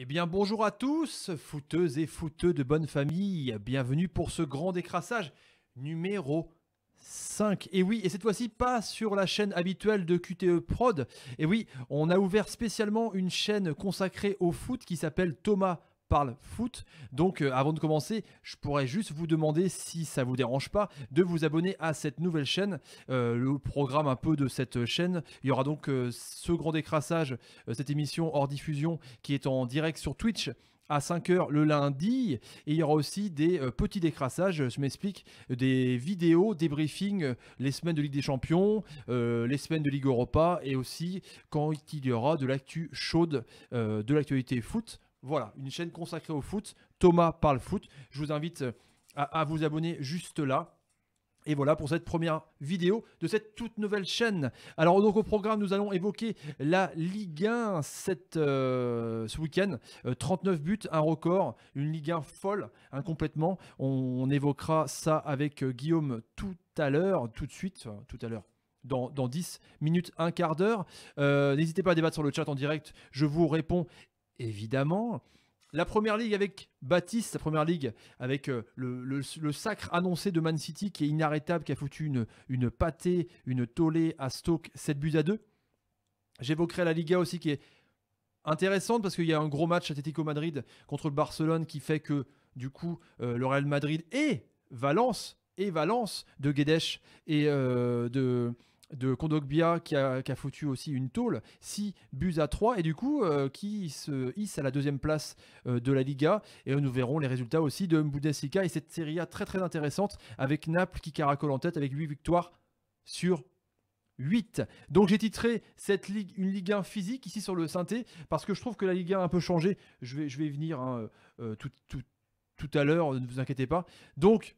Eh bien bonjour à tous, footeuses et fouteux de bonne famille, bienvenue pour ce grand décrassage numéro 5. Et oui, et cette fois-ci pas sur la chaîne habituelle de QTE Prod. Et oui, on a ouvert spécialement une chaîne consacrée au foot qui s'appelle Thomas parle foot. Donc euh, avant de commencer, je pourrais juste vous demander, si ça vous dérange pas, de vous abonner à cette nouvelle chaîne, euh, le programme un peu de cette chaîne. Il y aura donc euh, ce grand décrassage, cette émission hors diffusion qui est en direct sur Twitch à 5h le lundi. Et il y aura aussi des petits décrassages, je m'explique, des vidéos, des briefings, les semaines de Ligue des Champions, les semaines de Ligue Europa et aussi quand il y aura de l'actu chaude de l'actualité foot. Voilà, une chaîne consacrée au foot. Thomas parle foot. Je vous invite euh, à, vous abonner juste là. Et voilà pour cette première vidéo de cette toute nouvelle chaîne. Alors donc au programme, nous allons évoquer la Ligue 1 euh, ce week-end. 39 euh, buts, un record, une Ligue 1 folle, incomplètement. Hein, on, évoquera ça avec Guillaume tout à l'heure, tout de suite, tout à l'heure. Dans, dans, 10 minutes, un quart d'heure. N'hésitez pas à débattre sur le chat en direct. Je vous réponds évidemment. La première ligue avec Baptiste, la première ligue avec euh, le, sacre annoncé de Man City qui est inarrêtable, qui a foutu une, une pâtée, une tollée à Stoke, 7 buts à 2. J'évoquerai la Liga aussi qui est intéressante parce qu'il y a un gros match Atlético Madrid contre le Barcelone qui fait que du coup euh, le Real Madrid et Valence et Valence de Guedes et euh, de de Kondogbia qui a, foutu aussi une tôle, 6 buts à 3 et du coup euh, qui se hisse à la deuxième place euh, de la Liga et nous verrons les résultats aussi de Bundesliga et cette Serie A très très intéressante avec Naples qui caracole en tête avec 8 victoires sur 8. Donc j'ai titré cette ligue une Ligue 1 physique ici sur le synthé parce que je trouve que la Ligue 1 a un peu changé, je vais, je vais venir hein, euh, tout, tout à l'heure, ne vous inquiétez pas. Donc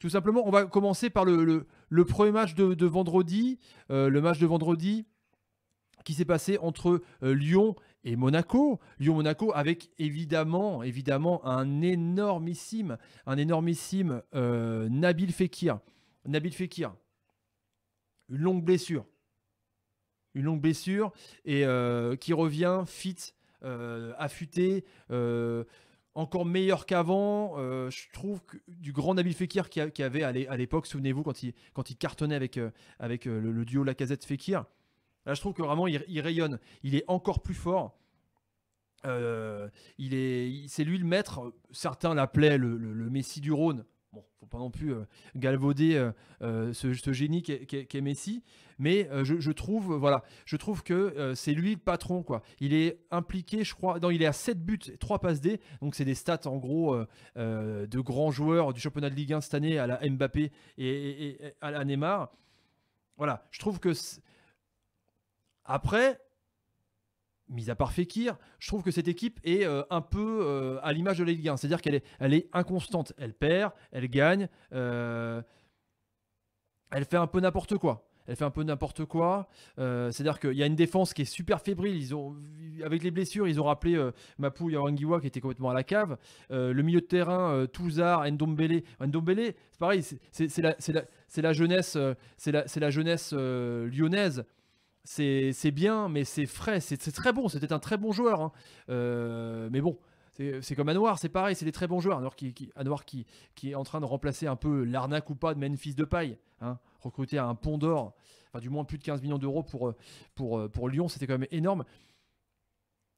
tout simplement, on va commencer par le, premier match de, vendredi, euh, le match de vendredi qui s'est passé entre euh, Lyon et Monaco. Lyon-Monaco avec évidemment, évidemment un énormissime, un énormissime euh, Nabil Fekir. Nabil Fekir, une longue blessure. Une longue blessure et qui revient fit, affûté encore meilleur qu'avant. Euh, je trouve que du grand Nabil Fekir qui, avait à l'époque, souvenez-vous, quand il, cartonnait avec, euh, euh, le, duo duo Lacazette Fekir. Là, je trouve que vraiment, il, rayonne. Il est encore plus fort. il est, c'est lui le maître. Certains l'appelaient le, messie Messi du Rhône. Bon, faut pas non plus euh, galvauder euh, euh, ce, génie qu'est Messi, mais je, trouve, voilà, je trouve que c'est lui le patron, quoi. Il est impliqué, je crois, non, il est à 7 buts, 3 passes D, donc c'est des stats en gros de grands joueurs du championnat de Ligue 1 cette année à la Mbappé et, et à la Neymar. Voilà, je trouve que après, mis à part Fekir, je trouve que cette équipe est euh, un peu euh, à l'image de la Ligue 1. C'est-à-dire qu'elle est, elle est inconstante. Elle perd, elle gagne, euh, elle fait un peu n'importe quoi. Elle fait un peu n'importe quoi. C'est-à-dire qu'il y a une défense qui est super fébrile. Ils ont, avec les blessures, ils ont rappelé Mapou et qui était complètement à la cave. le milieu de terrain, Touzard, Ndombele. Ndombele, c'est pareil, c'est la, la, la, jeunesse, la, la jeunesse lyonnaise c'est bien, mais c'est frais, c'est très bon. C'était un très bon joueur. Hein. Euh, mais bon, c'est comme Anouar, c'est pareil, c'est des très bons joueurs. Anouar qui, qui, qui, qui, est en train de remplacer un peu l'arnaque ou pas de Memphis de paille, hein, recruté à un pont d'or, enfin du moins plus de 15 millions d'euros euh, euh, pour, Lyon, c'était quand même énorme.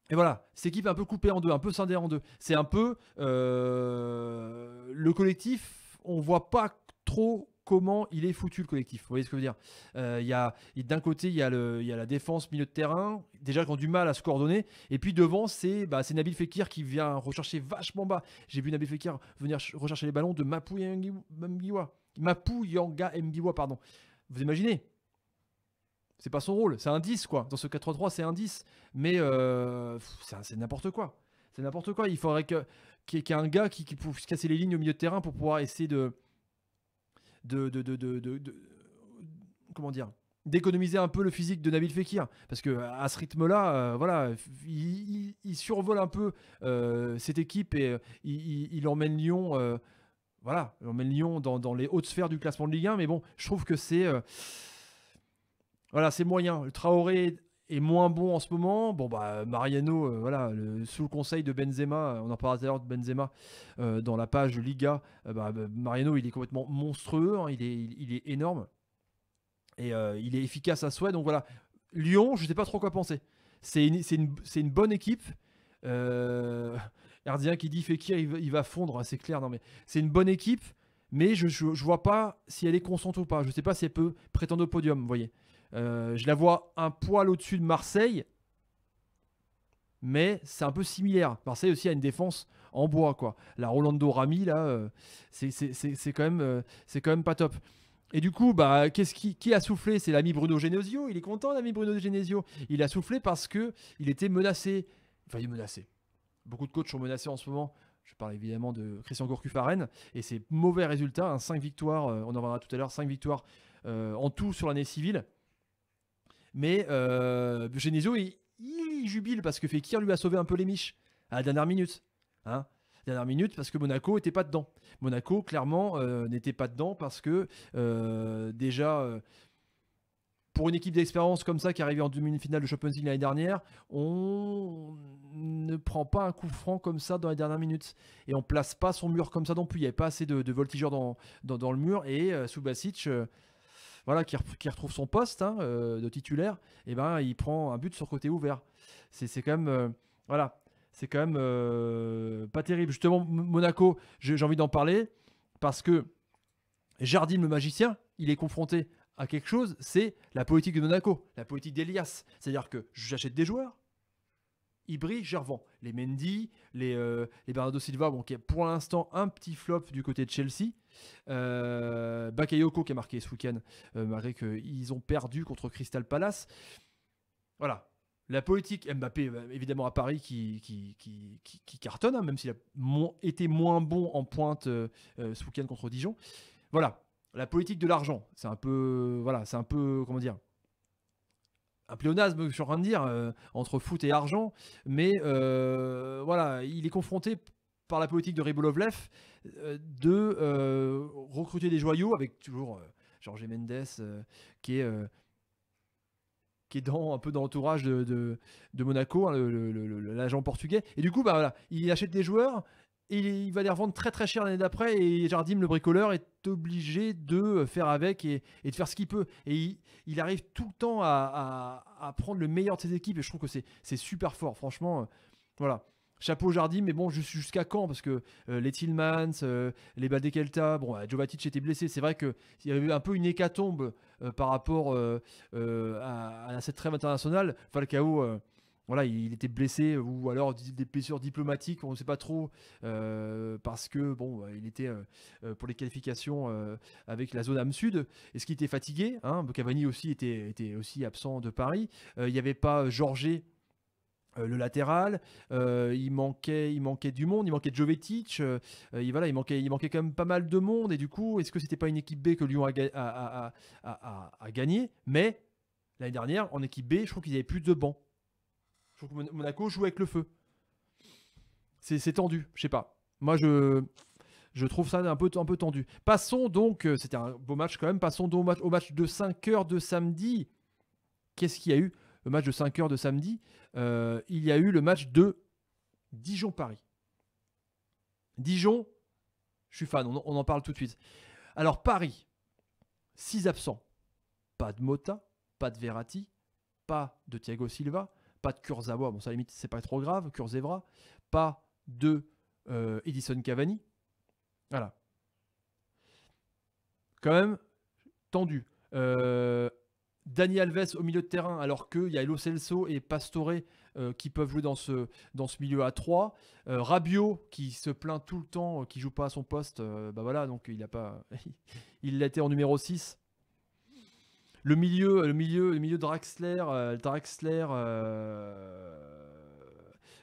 Et voilà, cette équipe un peu coupée en deux, un peu scindée en deux. C'est un peu le collectif, on voit pas trop comment il est foutu le collectif. Vous voyez ce que je veux dire euh, Il y a, D'un côté, il y, a la défense, milieu de terrain, déjà qui ont du mal à se coordonner. Et puis devant, c'est bah, Nabil Fekir qui vient rechercher vachement bas. J'ai vu Nabil Fekir venir rechercher les ballons de Mapu Yanga Mbiwa, pardon. Vous imaginez C'est pas son rôle, c'est un 10 quoi. Dans ce 4-3-3, c'est un 10. Mais euh, c'est n'importe quoi. C'est n'importe quoi. Il faudrait qu'il y ait un gars qui puisse casser les lignes au milieu de terrain pour pouvoir essayer de de, comment dire d'économiser un peu le physique de Nabil Fekir parce que à ce rythme là euh, voilà il, survole un peu euh, cette équipe et euh, il, emmène Lyon voilà il emmène Lyon dans, les hautes sphères du classement de Ligue 1 mais bon je trouve que c'est voilà c'est moyen Traoré est moins bon en ce moment. Bon, bah, Mariano, euh, voilà, sous le conseil de Benzema, on en parlera tout de Benzema euh, dans la page Liga. Euh, bah, bah, Mariano, il est complètement monstrueux, hein, il, est, il, est énorme et il est efficace à souhait. Donc voilà, Lyon, je ne sais pas trop quoi penser. C'est une, bonne équipe. Erdien qui dit Fekir, il, il va fondre, c'est clair. Non, mais c'est une bonne équipe, mais je, ne vois pas si elle est constante ou pas. Je ne sais pas si elle peut prétendre au podium, vous voyez. Euh, je la vois un poil au-dessus de Marseille, mais c'est un peu similaire. Marseille aussi a une défense en bois, quoi. La Rolando Rami, là, euh, c'est quand, même, euh, quand même pas top. Et du coup, bah, qu'est-ce qui, a soufflé C'est l'ami Bruno Genesio. Il est content, l'ami Bruno Genesio. Il a soufflé parce que il était menacé. Enfin, il est menacé. Beaucoup de coachs sont menacés en ce moment. Je parle évidemment de Christian Gourcuff Et ses mauvais résultats, 5 hein. victoires, on en verra tout à l'heure, Cinq victoires en tout sur l'année civile. Mais euh, Genesio, il, jubile parce que Fekir lui a sauvé un peu les miches à la dernière minute. Hein dernière minute parce que Monaco n'était pas dedans. Monaco, clairement, euh, n'était pas dedans parce que euh, déjà, euh, pour une équipe d'expérience comme ça qui est en demi-finale de Champions League l'année dernière, on ne prend pas un coup franc comme ça dans les dernières minutes. Et on place pas son mur comme ça non plus. Il n'y avait pas assez de, voltigeurs dans, dans, le mur. Et Subasic voilà, qui, retrouve son poste hein, euh, de titulaire, et eh ben il prend un but sur côté ouvert. C'est quand même euh, voilà, c'est quand même euh, pas terrible. Justement, Monaco, j'ai envie d'en parler parce que Jardim le magicien, il est confronté à quelque chose, c'est la politique de Monaco, la politique d'Elias. C'est-à-dire que j'achète des joueurs, Ibri, Gervon, les Mendy, euh, les, Bernardo Silva, bon, qui est pour l'instant un petit flop du côté de Chelsea. Euh, Bakayoko qui a marqué ce week-end, euh, malgré qu'ils ont perdu contre Crystal Palace. Voilà. La politique Mbappé, évidemment à Paris, qui, qui, cartonne, hein, même s'il a été moins bon en pointe ce week-end contre Dijon. Voilà. La politique de l'argent, c'est un peu, voilà, c'est un peu, comment dire, un pléonasme, je suis en train de dire, euh, entre foot et argent, mais euh, voilà, il est confronté par la politique de Ribolovlev euh, de recruter des joyaux avec toujours Georges Mendes qui est qui est dans, un peu dans l'entourage de, Monaco, hein, l'agent portugais. Et du coup, bah, voilà, il achète des joueurs, il va les revendre très très cher l'année d'après et Jardim le bricoleur est obligé de faire avec et, de faire ce qu'il peut et il, arrive tout le temps à, prendre le meilleur de ses équipes et je trouve que c'est super fort franchement euh, voilà chapeau Jardim mais bon jusqu'à quand parce que euh, les Tillmans euh, les Badekelta bon Jovatic était blessé c'est vrai qu'il y avait eu un peu une hécatombe par rapport à, à, cette trêve internationale Falcao voilà, il était blessé ou alors des blessures diplomatiques, on ne sait pas trop, euh, parce que bon, euh, il était euh, pour les qualifications avec la zone âme sud. Est-ce qu'il était fatigué hein Cavani aussi était, était, aussi absent de Paris. Il n'y avait pas Georgé le latéral, il, manquait, il manquait du monde, il manquait Jovetic, il, voilà, il, manquait, il manquait quand même pas mal de monde, et du coup, est-ce que c'était pas une équipe B que Lyon a, a, gagné Mais l'année dernière, en équipe B, je crois qu'ils avaient plus de bancs. Monaco joue avec le feu. C'est tendu, je sais pas. Moi, je, je trouve ça un peu, un peu tendu. Passons donc, euh, c'était un beau match quand même, passons donc au match, de 5 h de samedi. Qu'est-ce qu'il y a eu Le match de 5 h de samedi, euh, il y a eu le match de Dijon-Paris. Dijon, je suis fan, on, on, en parle tout de suite. Alors Paris, 6 absents. Pas de Mota, pas de Verratti, pas de Thiago Silva, pas de Kurzawa, bon ça limite c'est pas trop grave, Kurzevra, pas de euh, Edison Cavani. Voilà. Quand même tendu. Euh, Dani Alves au milieu de terrain, alors qu'il y a Elo Celso et Pastore euh, qui peuvent jouer dans ce, dans ce milieu à 3. Rabio qui se plaint tout le temps, qui joue pas à son poste, bah voilà, donc il a pas. il l'était en numéro 6 le milieu, le milieu, le milieu Draxler, euh, Draxler, euh,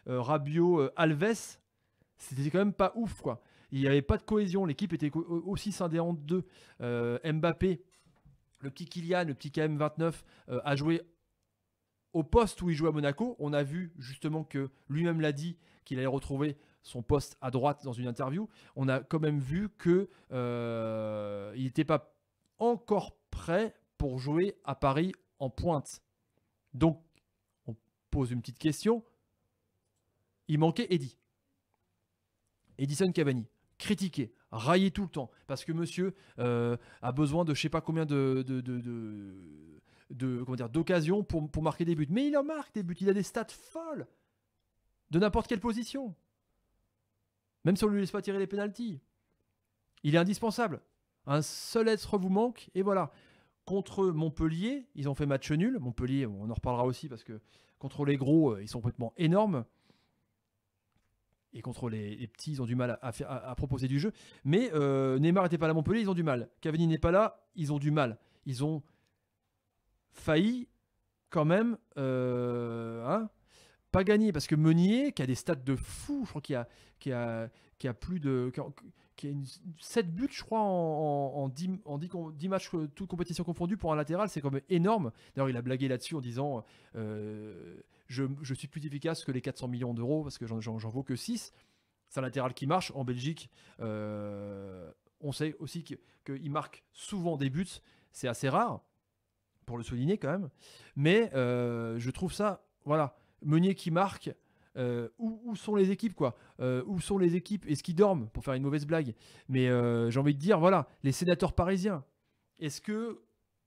euh, euh, Alves, c'était quand même pas ouf quoi. Il n'y avait pas de cohésion, l'équipe était aussi scindée en deux. Mbappé, le petit Kylian, le petit KM29 a joué au poste où il jouait à Monaco. On a vu justement que lui-même l'a dit qu'il allait retrouver son poste à droite dans une interview. On a quand même vu que il n'était pas encore prêt pour jouer à Paris en pointe. Donc, on pose une petite question. Il manquait Eddie. Edison Cavani, critiqué, raillé tout le temps, parce que monsieur euh, a besoin de je sais pas combien de, de, de, comment dire pour, pour, marquer des buts. Mais il en marque des buts, il a des stats folles de n'importe quelle position. Même si on ne lui laisse pas tirer les pénalties. Il est indispensable. Un seul être vous manque, et voilà contre Montpellier, ils ont fait match nul. Montpellier, on en reparlera aussi parce que contre les gros, euh, ils sont complètement énormes. Et contre les, petits, ils ont du mal à, proposer du jeu. Mais euh, Neymar n'était pas là Montpellier, ils ont du mal. Cavani n'est pas là, ils ont du mal. Ils ont failli quand même euh, hein, pas gagner parce que Meunier, qui a des stats de fou, je crois qu'il a, qui a, qui a plus de qui a 7 buts, je crois, en, 10, matchs, euh, toutes compétitions confondues pour un latéral. C'est quand même énorme. D'ailleurs, il a blagué là-dessus en disant euh, je, suis plus efficace que les 400 millions d'euros parce que j'en vaux que 6. C'est un latéral qui marche. En Belgique, euh, on sait aussi qu'il marque souvent des buts. C'est assez rare, pour le souligner quand même. Mais je trouve ça, voilà, Meunier qui marque. Euh, où, sont les équipes quoi euh, Où sont les équipes Est-ce qu'ils dorment pour faire une mauvaise blague Mais euh, j'ai envie de dire, voilà, les sénateurs parisiens, est-ce que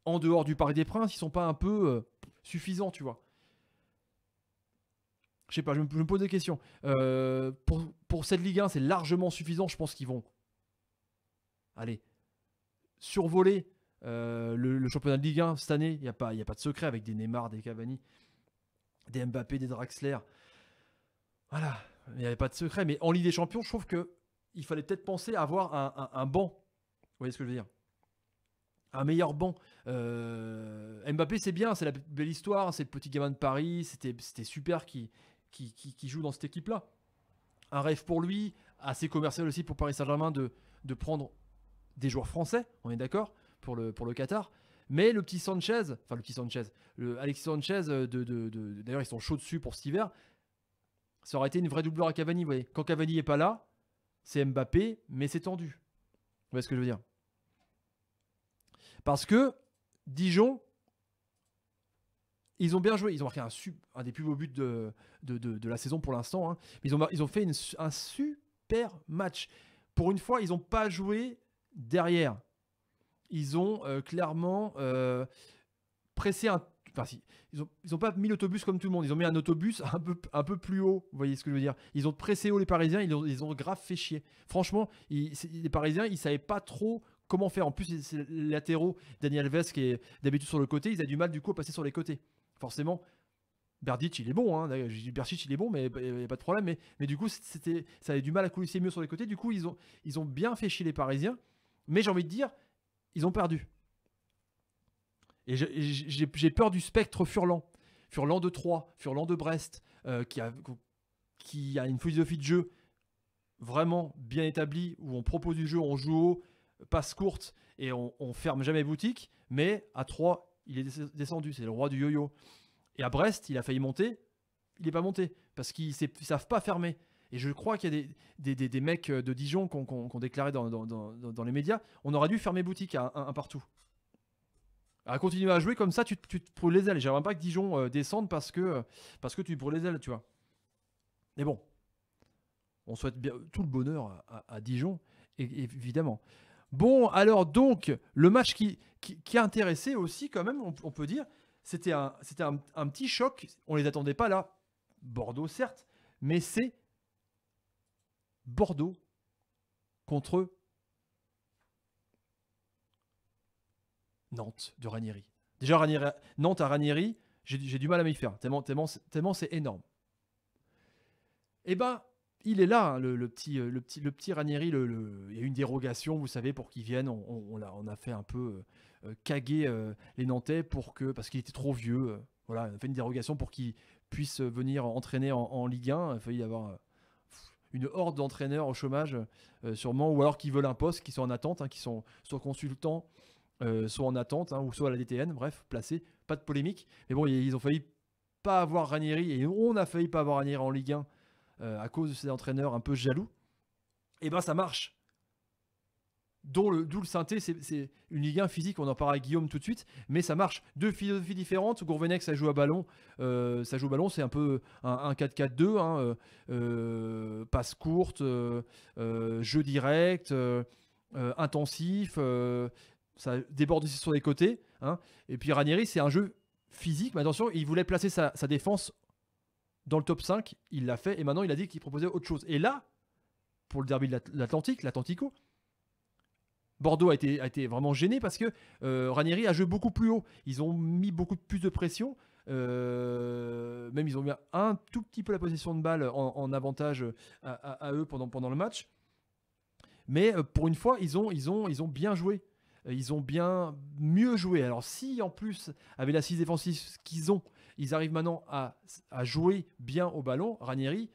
en dehors du Paris des Princes, ils sont pas un peu suffisants, tu vois Je sais pas, je me, pose des questions. Pour, cette Ligue 1, c'est largement suffisant. Je pense qu'ils vont, allez, survoler le, championnat de Ligue 1 cette année. Il n'y a, pas, a pas de secret avec des Neymar, des Cavani, des Mbappé, des Draxler. Voilà, il n'y avait pas de secret. Mais en Ligue des Champions, je trouve que il fallait peut-être penser à avoir un, un, banc. Vous voyez ce que je veux dire un meilleur banc. Euh, Mbappé, c'est bien, c'est la belle histoire, c'est le petit gamin de Paris, c'était super qui, qui, joue dans cette équipe-là. Un rêve pour lui, assez commercial aussi pour Paris Saint-Germain de, de prendre des joueurs français, on est d'accord, pour le, pour le Qatar. Mais le petit Sanchez, enfin le petit Sanchez, le Alexis Sanchez, d'ailleurs de, de, ils sont chauds dessus pour cet hiver, ça aurait été une vraie doublure à Cavani. Vous voyez. Quand Cavani n'est pas là, c'est Mbappé, mais c'est tendu. Vous voyez ce que je veux dire Parce que Dijon, ils ont bien joué. Ils ont marqué un, un des plus beaux buts de, de, de, la saison pour l'instant. Hein. Ils, ont, ils ont fait un super match. Pour une fois, ils n'ont pas joué derrière. Ils ont euh, clairement euh, pressé un Enfin, ils n'ont ont pas mis l'autobus comme tout le monde. Ils ont mis un autobus un peu, plus haut. Vous voyez ce que je veux dire Ils ont pressé haut les Parisiens. Ils ont, grave fait chier. Franchement, les Parisiens, ils savaient pas trop comment faire. En plus, les latéraux. Daniel Vesque qui est d'habitude sur le côté, ils a du mal du coup à passer sur les côtés. Forcément. Berdic, il est bon, hein. il est bon, mais il n'y a pas de problème. Mais, du coup, ça avait du mal à coulisser mieux sur les côtés. Du coup, ils ont, ils ont bien fait chier les Parisiens. Mais j'ai envie de dire, ils ont perdu. Et j'ai peur du spectre Furlan. Furlan de Troyes, Furlan de Brest, euh, qui, a, qui a une philosophie de jeu vraiment bien établie, où on propose du jeu, on joue haut, passe courte, et on, ferme jamais boutique. Mais à Troyes, il est descendu, c'est le roi du yo-yo. Et à Brest, il a failli monter, il n'est pas monté, parce qu'ils ne savent pas fermer. Et je crois qu'il y a des, mecs de Dijon qu'on ont déclaré dans, les médias, on aurait dû fermer boutique à un partout à ah, continuer à jouer comme ça, tu, te brûles les ailes. J'aimerais pas que Dijon euh, descende parce que, euh, parce que tu te les ailes, tu vois. Mais bon, on souhaite tout le bonheur à, Dijon, évidemment. Bon, alors donc, le match qui, qui, a intéressé aussi, quand même, on, peut dire, c'était un, petit choc. On les attendait pas là. Bordeaux, certes, mais c'est Bordeaux contre Nantes de Ranieri. Déjà, Nantes à Ranieri, j'ai du mal à m'y faire, tellement, tellement, tellement c'est énorme. Eh ben, il est là, hein, le, petit, euh, le, petit, le petit Ranieri. Il y a eu une dérogation, vous savez, pour qu'il vienne. On, a, fait un peu euh, euh, caguer les Nantais pour que, parce qu'il était trop vieux. voilà, on a fait une dérogation pour qu'il puisse venir entraîner en, Ligue 1. Il a y avoir une horde d'entraîneurs au chômage, sûrement, ou alors qui veulent un poste, qui sont en attente, hein, qui sont consultants euh, soit en attente, hein, ou soit à la DTN, bref, placé, pas de polémique. Mais bon, ils ont failli pas avoir Ranieri, et on a failli pas avoir Ranieri en Ligue 1 euh, à cause de ces entraîneurs un peu jaloux. Et eh ben ça marche. D'où le, le, synthé, c'est une Ligue 1 physique, on en parle avec Guillaume tout de suite, mais ça marche. Deux philosophies différentes, Gourvenec ça joue à ballon, euh, ça joue au ballon, c'est un peu un, 4-4-2, hein, passe courte, jeu direct, intensif, ça déborde aussi sur les côtés. Hein. Et puis Ranieri, c'est un jeu physique, mais attention, il voulait placer sa, défense dans le top 5, il l'a fait, et maintenant il a dit qu'il proposait autre chose. Et là, pour le derby de l'Atlantique, l'Atlantico, Bordeaux a été, vraiment gêné parce que euh, Ranieri a joué beaucoup plus haut. Ils ont mis beaucoup plus de pression. Euh, même ils ont mis un tout petit peu la position de balle en, avantage euh, à, eux pendant, le match. Mais pour une fois, ils ont bien joué. Euh, ils ont bien mieux joué. Alors si en plus, avec la 6 défensive qu'ils ont, ils arrivent maintenant à, jouer bien au ballon, Ranieri,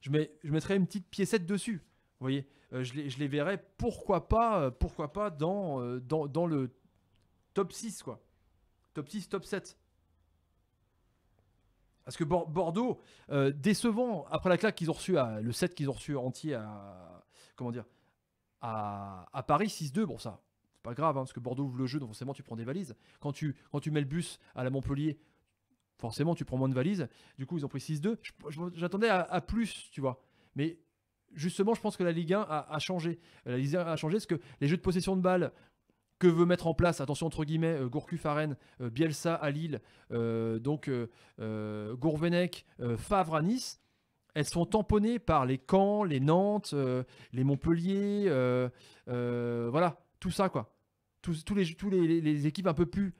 je, mets, mettrais une petite piécette dessus. Vous voyez, euh, je, les, verrais pourquoi pas, euh, pourquoi pas dans, le top 6, quoi. Top 6, top 7. Parce que Bordeaux, décevant, après la claque qu'ils ont reçue, le 7 qu'ils ont reçu entier à, comment dire, à Paris, 6-2, bon ça, c'est pas grave, hein, parce que Bordeaux ouvre le jeu, donc forcément tu prends des valises. Quand tu, quand tu mets le bus à la Montpellier, forcément tu prends moins de valises. Du coup, ils ont pris 6-2. J'attendais à, plus, tu vois. Mais justement, je pense que la Ligue 1 a, changé. La Ligue 1 a changé parce que les jeux de possession de balles que veut mettre en place, attention entre guillemets, euh, Gourcuff euh, Bielsa à Lille, euh, donc euh, Gourvenec, Favre à Nice, elles sont tamponnées par les Caen, les Nantes, les Montpellier, voilà tout ça, quoi. Tous, les, tous les, équipes un peu plus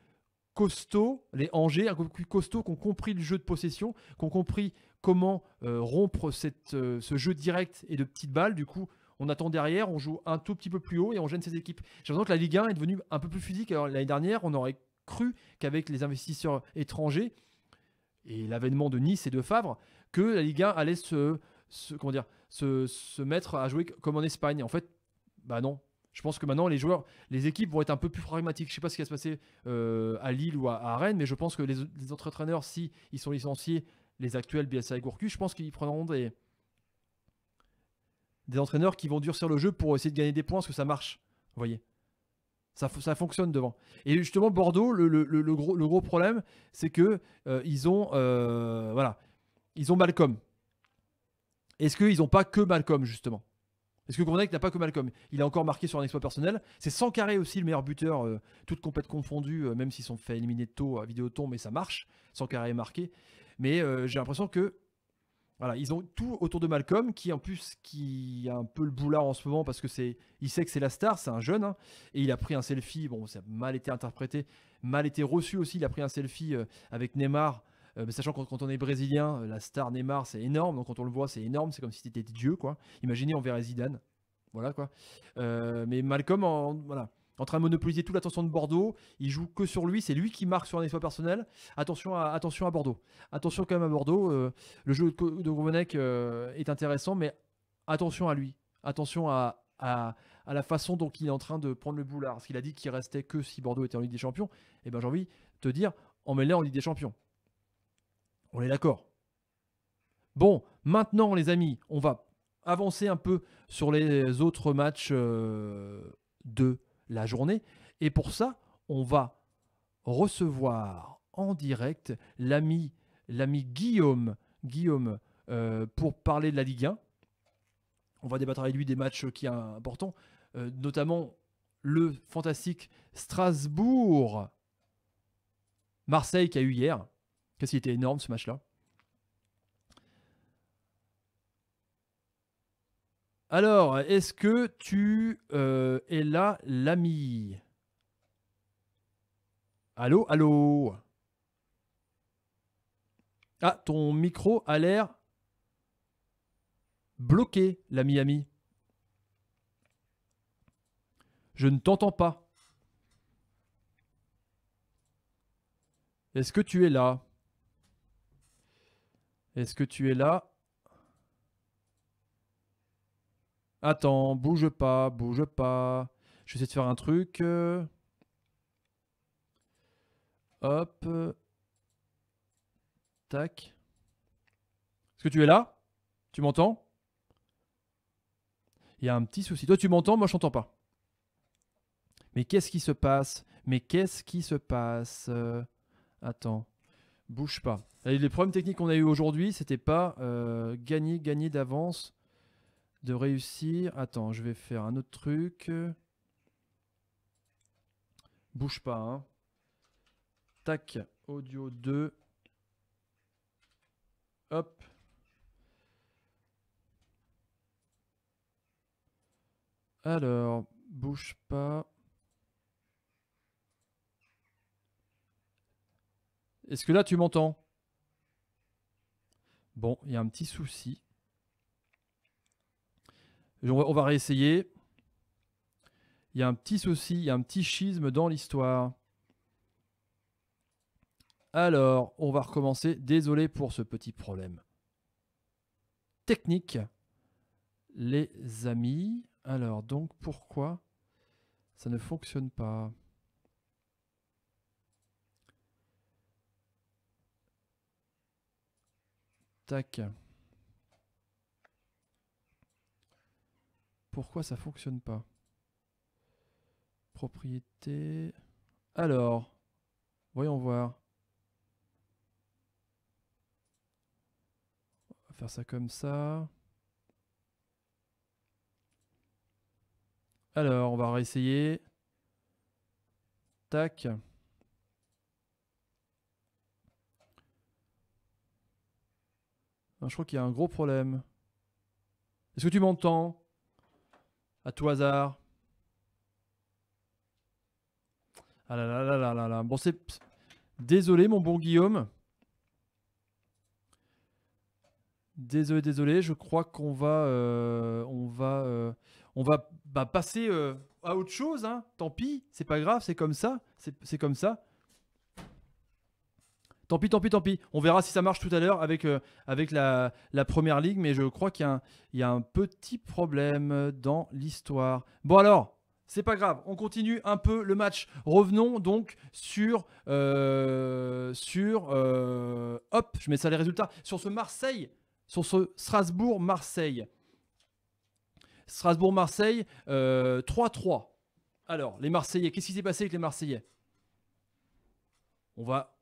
costauds, les Angers, un peu plus costauds, qui ont compris le jeu de possession, qui ont compris comment euh, rompre cette, euh, ce jeu direct et de petites balles. Du coup, on attend derrière, on joue un tout petit peu plus haut et on gêne ces équipes. J'ai l'impression que la Ligue 1 est devenue un peu plus physique. Alors l'année dernière, on aurait cru qu'avec les investisseurs étrangers et l'avènement de Nice et de Favre, que la Ligue 1 allait se, comment dire, se, se, mettre à jouer comme en Espagne. En fait, bah non, je pense que maintenant, les joueurs, les équipes vont être un peu plus pragmatiques. Je ne sais pas ce qui va se passer euh, à Lille ou à, Rennes, mais je pense que les, autres entraîneurs, si ils sont licenciés, les actuels BSA et Gourcu, je pense qu'ils prendront des, des entraîneurs qui vont durcir le jeu pour essayer de gagner des points, parce que ça marche. Vous voyez ça, fonctionne devant. Et justement, Bordeaux, le, gros, problème, c'est que euh, ont, euh, voilà, ils ont Malcolm. Est-ce qu'ils n'ont pas que Malcolm justement ce que qu'il n'a pas que Malcolm. Il a encore marqué sur un exploit personnel. C'est sans carré aussi le meilleur buteur, euh, toutes toute confondues, confondue, euh, même s'ils sont fait éliminer tôt à Vidéoton, mais ça marche. carré est marqué. Mais euh, j'ai l'impression que. Voilà, ils ont tout autour de Malcolm, qui en plus qui a un peu le boulard en ce moment parce que c'est, il sait que c'est la star, c'est un jeune, hein, et il a pris un selfie. Bon, ça a mal été interprété, mal été reçu aussi. Il a pris un selfie avec Neymar euh, sachant que quand on est brésilien, euh, la star Neymar, c'est énorme. Donc quand on le voit, c'est énorme. C'est comme si c'était Dieu, quoi. Imaginez, on verrait Zidane. Voilà, quoi. Euh, mais Malcolm, en, voilà, en train de monopoliser toute l'attention de Bordeaux, il joue que sur lui. C'est lui qui marque sur un exploit personnel. Attention à, attention à Bordeaux. Attention quand même à Bordeaux. le jeu de, de est intéressant, mais attention à lui. Attention à, à, la façon dont il est en train de prendre le boulard. Parce qu'il a dit qu'il restait que si Bordeaux était en Ligue des Champions. Et eh ben j'ai envie de te dire, emmène le en Ligue des Champions. On est d'accord. Bon, maintenant les amis, on va avancer un peu sur les autres matchs euh, de la journée. Et pour ça, on va recevoir en direct l'ami, l'ami Guillaume, Guillaume euh, pour parler de la Ligue 1. On va débattre avec lui des matchs qui sont importants, euh, notamment le fantastique Strasbourg. Marseille qui a eu hier, Qu'est-ce qui était énorme ce match-là. Alors, est-ce que tu euh, es là, l'ami Allô, allô Ah, ton micro a l'air bloqué, l'ami ami. Je ne t'entends pas. Est-ce que tu es là est-ce que tu es là Attends, bouge pas, bouge pas. Je vais essayer de faire un truc. Hop. Tac. Est-ce que tu es là Tu m'entends Il y a un petit souci. Toi, tu m'entends, moi, je t'entends pas. Mais qu'est-ce qui se passe Mais qu'est-ce qui se passe euh, Attends bouge pas. les problèmes techniques qu'on a eu aujourd'hui, c'était pas euh, gagner, gagner d'avance, de réussir. Attends, je vais faire un autre truc. Bouge pas. Hein. Tac, audio 2. Hop. Alors, bouge pas. Est-ce que là, tu m'entends Bon, il y a un petit souci. On va réessayer. Il y a un petit souci, il y a un petit schisme dans l'histoire. Alors, on va recommencer. Désolé pour ce petit problème. Technique, les amis. Alors, donc, pourquoi ça ne fonctionne pas Tac. Pourquoi ça fonctionne pas Propriété. Alors, voyons voir. On va faire ça comme ça. Alors, on va réessayer. Tac. Hein, je crois qu'il y a un gros problème. Est-ce que tu m'entends À tout hasard Ah là là là là là Bon, c'est. Désolé, mon bon Guillaume. Désolé, désolé. Je crois qu'on va. Euh, on va. Euh, on va bah, passer euh, à autre chose. Hein. Tant pis. C'est pas grave. C'est comme ça. C'est comme ça. Tant pis, tant pis, tant pis. On verra si ça marche tout à l'heure avec, euh, avec la, première ligue, mais je crois qu'il y, a un petit problème dans l'histoire. Bon alors, c'est pas grave, on continue un peu le match. Revenons donc sur. Euh, sur euh, hop, je mets ça les résultats. Sur ce Marseille, sur ce Strasbourg-Marseille. Strasbourg-Marseille, 3-3. Alors, les Marseillais, qu'est-ce qui s'est passé avec les Marseillais On va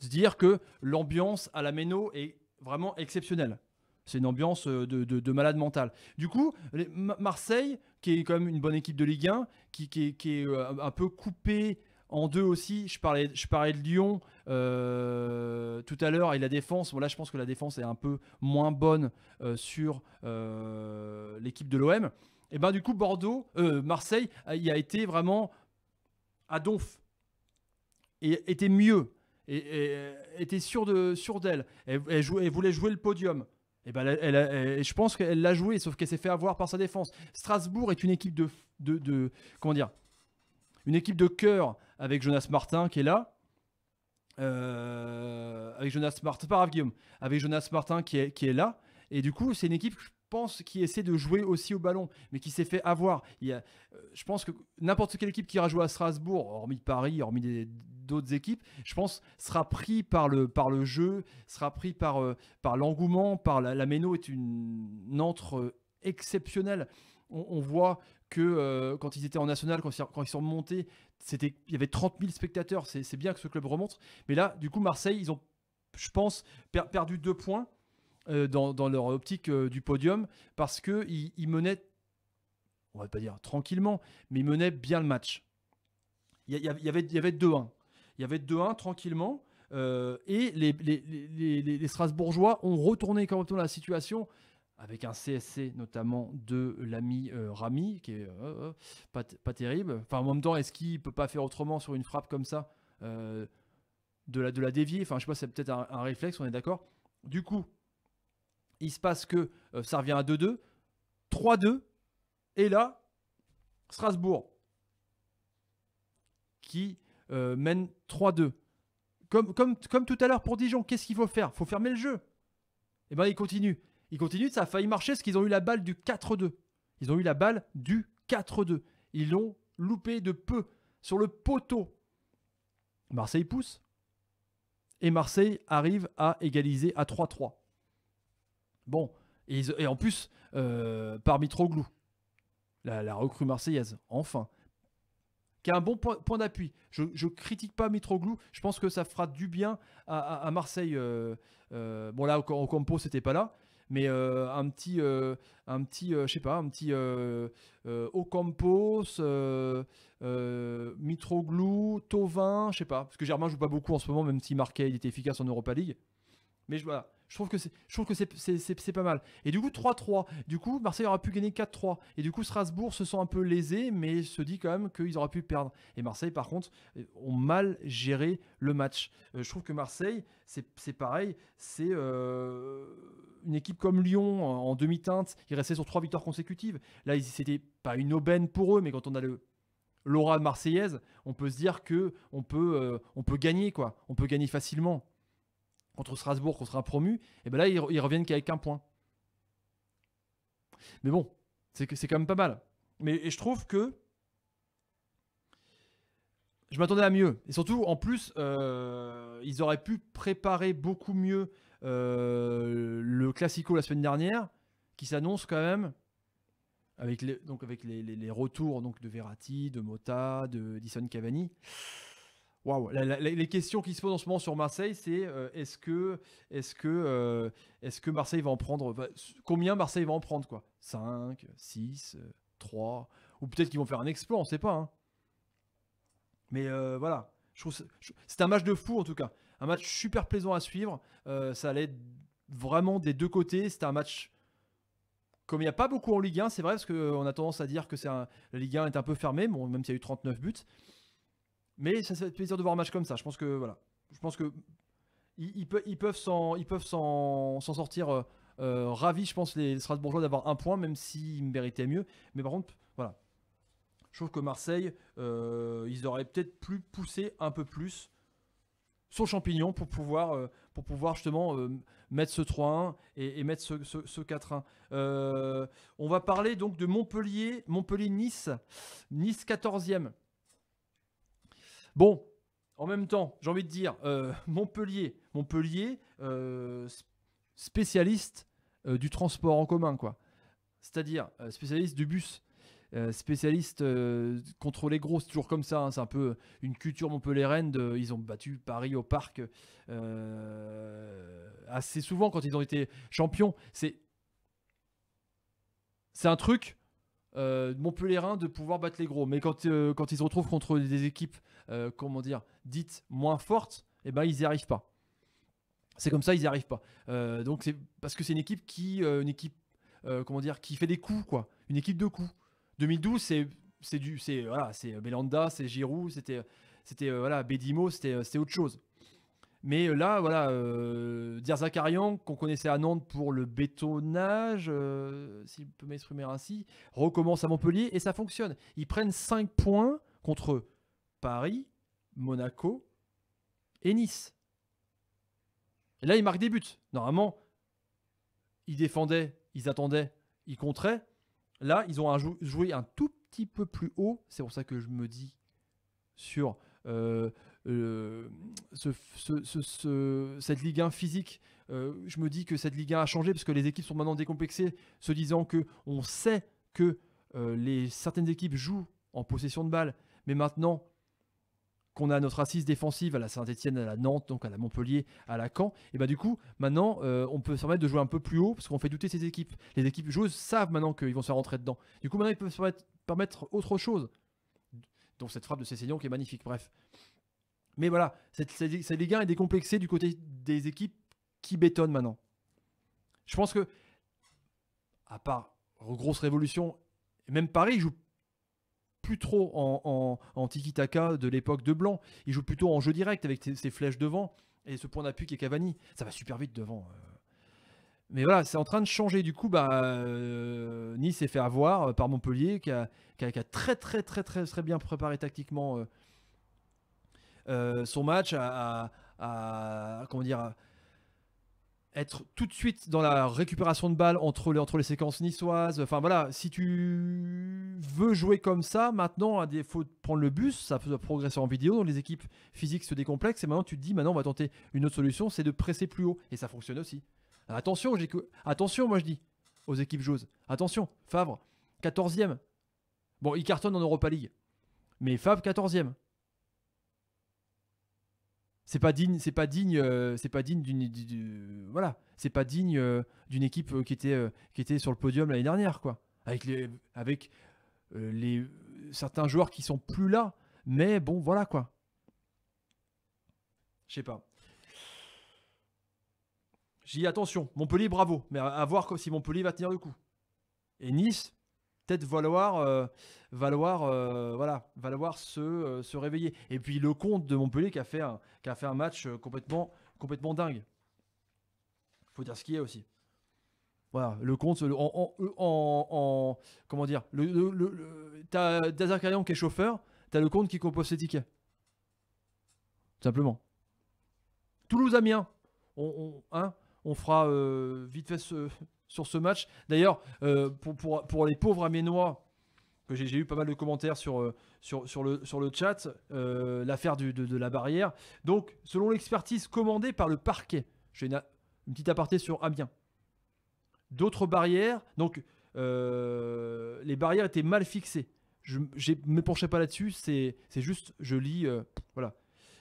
se dire que l'ambiance à la Méno est vraiment exceptionnelle. C'est une ambiance euh, de, malade mental. Du coup, Marseille, qui est quand même une bonne équipe de Ligue 1, qui, est, euh, un peu coupée en deux aussi. Je parlais, je parlais de Lyon euh, tout à l'heure et la défense. Bon, là, je pense que la défense est un peu moins bonne sur l'équipe de l'OM. Et ben du coup, Bordeaux, Marseille, il a été vraiment à donf et était mieux et, euh, était sûre de Sûr elle, elle, jouait, voulait jouer le podium. Eh ben, et ben, je pense qu'elle l'a joué, sauf qu'elle s'est fait avoir par sa défense. Strasbourg est une équipe de, de, de comment dire, une équipe de cœur avec Jonas Martin qui est là. Euh, avec Jonas Martin, pas grave Guillaume, avec Jonas Martin qui est, qui est là. Et du coup, c'est une équipe, je pense, qui essaie de jouer aussi au ballon, mais qui s'est fait avoir. Il y a, euh, je pense que n'importe quelle équipe qui ira jouer à Strasbourg, hormis Paris, hormis des, d'autres équipes, je pense, sera pris par le, par le jeu, sera pris par, euh, par l'engouement, par la, Méno est une, entre euh, exceptionnelle. On, voit que euh, quand ils étaient en national, quand, ils sont montés, c'était, il y avait 30 000 spectateurs. C'est, bien que ce club remonte. Mais là, du coup, Marseille, ils ont, je pense, perdu deux points dans, leur optique du podium parce qu'ils ils menaient, on va pas dire tranquillement, mais ils menaient bien le match. Il y, y avait 2-1. Il y avait 2-1 tranquillement. Euh, et les, Strasbourgeois ont retourné complètement la situation avec un CSC notamment de l'ami euh, Rami, qui est euh, pas, terrible. Enfin, en même temps, est-ce qu'il peut pas faire autrement sur une frappe comme ça de la, de la dévier Enfin, je sais pas, c'est peut-être un, réflexe, on est d'accord. Du coup, il se passe que ça revient à 2-2, 3-2, et là, Strasbourg, qui euh, mène 3-2. Comme, comme, comme tout à l'heure pour Dijon, qu'est-ce qu'il faut faire faut fermer le jeu. Et eh bien, il continue. Il continuent, ça a failli marcher parce qu'ils ont eu la balle du 4-2. Ils ont eu la balle du 4-2. Ils l'ont loupé de peu sur le poteau. Marseille pousse. Et Marseille arrive à égaliser à 3-3. Bon, et, en plus, euh, parmi par Mitroglou, la recrue marseillaise, enfin qui est un bon point, d'appui. Je ne critique pas Mitroglou, je pense que ça fera du bien à, Marseille. Euh, euh, bon là, au, au c'était pas là, mais euh, un petit, un petit, je sais pas, un petit Ocampos, Mitroglou, Tovin, je sais pas, parce que Germain joue pas beaucoup en ce moment, même s'il marquait, il était efficace en Europa League. Mais voilà, je trouve que c'est, pas mal. Et du coup, 3-3. Du coup, Marseille aura pu gagner 4-3. Et du coup, Strasbourg se sent un peu lésé, mais se dit quand même qu'ils auraient pu perdre. Et Marseille, par contre, euh, ont mal géré le match. Euh, je trouve que Marseille, c'est, pareil. C'est euh, une équipe comme Lyon en, demi-teinte. Ils restaient sur trois victoires consécutives. Là, c'était pas une aubaine pour eux, mais quand on a le l'aura marseillaise, on peut se dire que on peut gagner quoi, on peut gagner facilement contre Strasbourg, qu'on sera promu, et ben là, ils, reviennent qu'avec un point. Mais bon, c'est, quand même pas mal. Mais je trouve que je m'attendais à mieux. Et surtout, en plus, euh, ils auraient pu préparer beaucoup mieux euh, le Classico la semaine dernière, qui s'annonce quand même avec les, donc avec les, retours donc de Verratti, de Mota, de Dyson Cavani les questions qui se posent en ce moment sur Marseille, c'est euh, est-ce que, est que, euh, est-ce que Marseille va en prendre Combien Marseille va en prendre quoi 5, 6, 3 Ou peut-être qu'ils vont faire un exploit, on ne sait pas. Hein. Mais euh, voilà. C'est un match de fou en tout cas. Un match super plaisant à suivre. ça allait vraiment des deux côtés. C'est un match comme il n'y a pas beaucoup en Ligue 1, c'est vrai, parce qu'on a tendance à dire que un, la Ligue 1 est un peu fermée, bon, même s'il y a eu 39 buts. Mais ça, fait plaisir de voir un match comme ça. Je pense que voilà, je pense que ils, peuvent s'en sortir euh, euh, ravis. Je pense les Strasbourgeois d'avoir un point, même s'ils méritaient mieux. Mais par contre, voilà, je trouve que Marseille, euh, ils auraient peut-être plus poussé un peu plus son champignon pour pouvoir, pour pouvoir justement mettre ce 3-1 et, mettre ce, 4-1. on va parler donc de Montpellier, Montpellier-Nice, Nice 14e. Bon, en même temps, j'ai envie de dire, euh, Montpellier, Montpellier, euh, spécialiste euh, du transport en commun, quoi. C'est-à-dire spécialiste du bus, spécialiste contre les gros, c'est toujours comme ça, hein, c'est un peu une culture montpelliéraine, de, ils ont battu Paris au parc assez souvent quand ils ont été champions. C'est, c'est un truc, euh, de pouvoir battre les gros. Mais quand, quand ils se retrouvent contre des équipes euh, comment dire, dites moins fortes, eh ben, ils n'y arrivent pas. C'est comme ça, ils n'y arrivent pas. Euh, donc c'est parce que c'est une équipe qui, euh, une équipe, comment dire, qui fait des coups, quoi. Une équipe de coups. 2012, c'est c'est du, c'est voilà, c'est Belanda, c'est Giroud, c'était c'était voilà, Bedimo, c'était autre chose. Mais là, voilà, euh, Zakarian, qu'on connaissait à Nantes pour le bétonnage, s'il peut m'exprimer ainsi, recommence à Montpellier et ça fonctionne. Ils prennent 5 points contre Paris, Monaco et Nice. Et là, il marque des buts. Normalement, ils défendaient, ils attendaient, ils contraient. Là, ils ont joué un tout petit peu plus haut. C'est pour ça que je me dis sur euh, euh, cette Ligue 1 physique. Euh, je me dis que cette Ligue 1 a changé parce que les équipes sont maintenant décomplexées, se disant que on sait que les, certaines équipes jouent en possession de balles, mais maintenant qu'on a notre assise défensive à la Saint-Etienne, à la Nantes, donc à la Montpellier, à la Caen, et bah du coup, maintenant, euh, on peut se permettre de jouer un peu plus haut parce qu'on fait douter ces équipes. Les équipes joueuses savent maintenant qu'ils vont se rentrer dedans. Du coup, maintenant, ils peuvent se permettre autre chose. Donc cette frappe de Cessignon qui est magnifique, bref. Mais voilà, c'est des gains et des complexés du côté des équipes qui bétonnent maintenant. Je pense que, à part grosse révolution, même Paris joue trop en, en, tiki-taka de l'époque de Blanc. Il joue plutôt en jeu direct avec ses, flèches devant et ce point d'appui qui est Cavani. Ça va super vite devant. Euh. Mais voilà, c'est en train de changer. Du coup, bah, euh, Nice s'est fait avoir euh, par Montpellier, qui a, très, très, très, très, très bien préparé tactiquement son match, à, à, à comment dire, être tout de suite dans la récupération de balles entre les, entre les séquences niçoises. Enfin voilà, si tu veux jouer comme ça, maintenant, à défaut prendre le bus, ça peut progresser en vidéo, donc les équipes physiques se décomplexent, et maintenant tu te dis, maintenant on va tenter une autre solution, c'est de presser plus haut, et ça fonctionne aussi. attention, attention, moi je dis, aux équipes joues. attention, Favre, 14e. Bon, il cartonne en Europa League, mais Favre, 14e. C'est pas digne, c'est pas digne, euh, c'est pas digne d'une, voilà, c'est pas digne euh, d'une équipe euh, qui était qui était sur le podium l'année dernière, quoi. Avec les, avec les certains joueurs qui sont plus là, mais bon, voilà quoi. Je sais pas. J'ai attention, Montpellier, bravo, mais à voir si Montpellier va tenir le coup. Et Nice, valoir, euh, valoir, euh, voilà, valoir se, euh, se, réveiller. Et puis le compte de Montpellier qui a fait un, qui a fait un match complètement, complètement dingue. Faut dire ce qu'il y aussi. Voilà, le compte, en, en, en, comment dire, le, le, le t'as qui est chauffeur, t'as le compte qui compose les tickets. simplement. Toulouse-Amiens, on, on, hein, on fera vite fait ce, sur ce match. D'ailleurs, euh, pour, pour, pour, les pauvres Aménois, que j'ai eu pas mal de commentaires sur, euh, sur, le, sur le chat, euh, l'affaire de, la barrière. Donc, selon l'expertise commandée par le parquet, j'ai une, petite aparté sur Amiens. D'autres barrières, donc les barrières étaient mal fixées. Je ne me penchais pas là-dessus, c'est juste, je lis, voilà.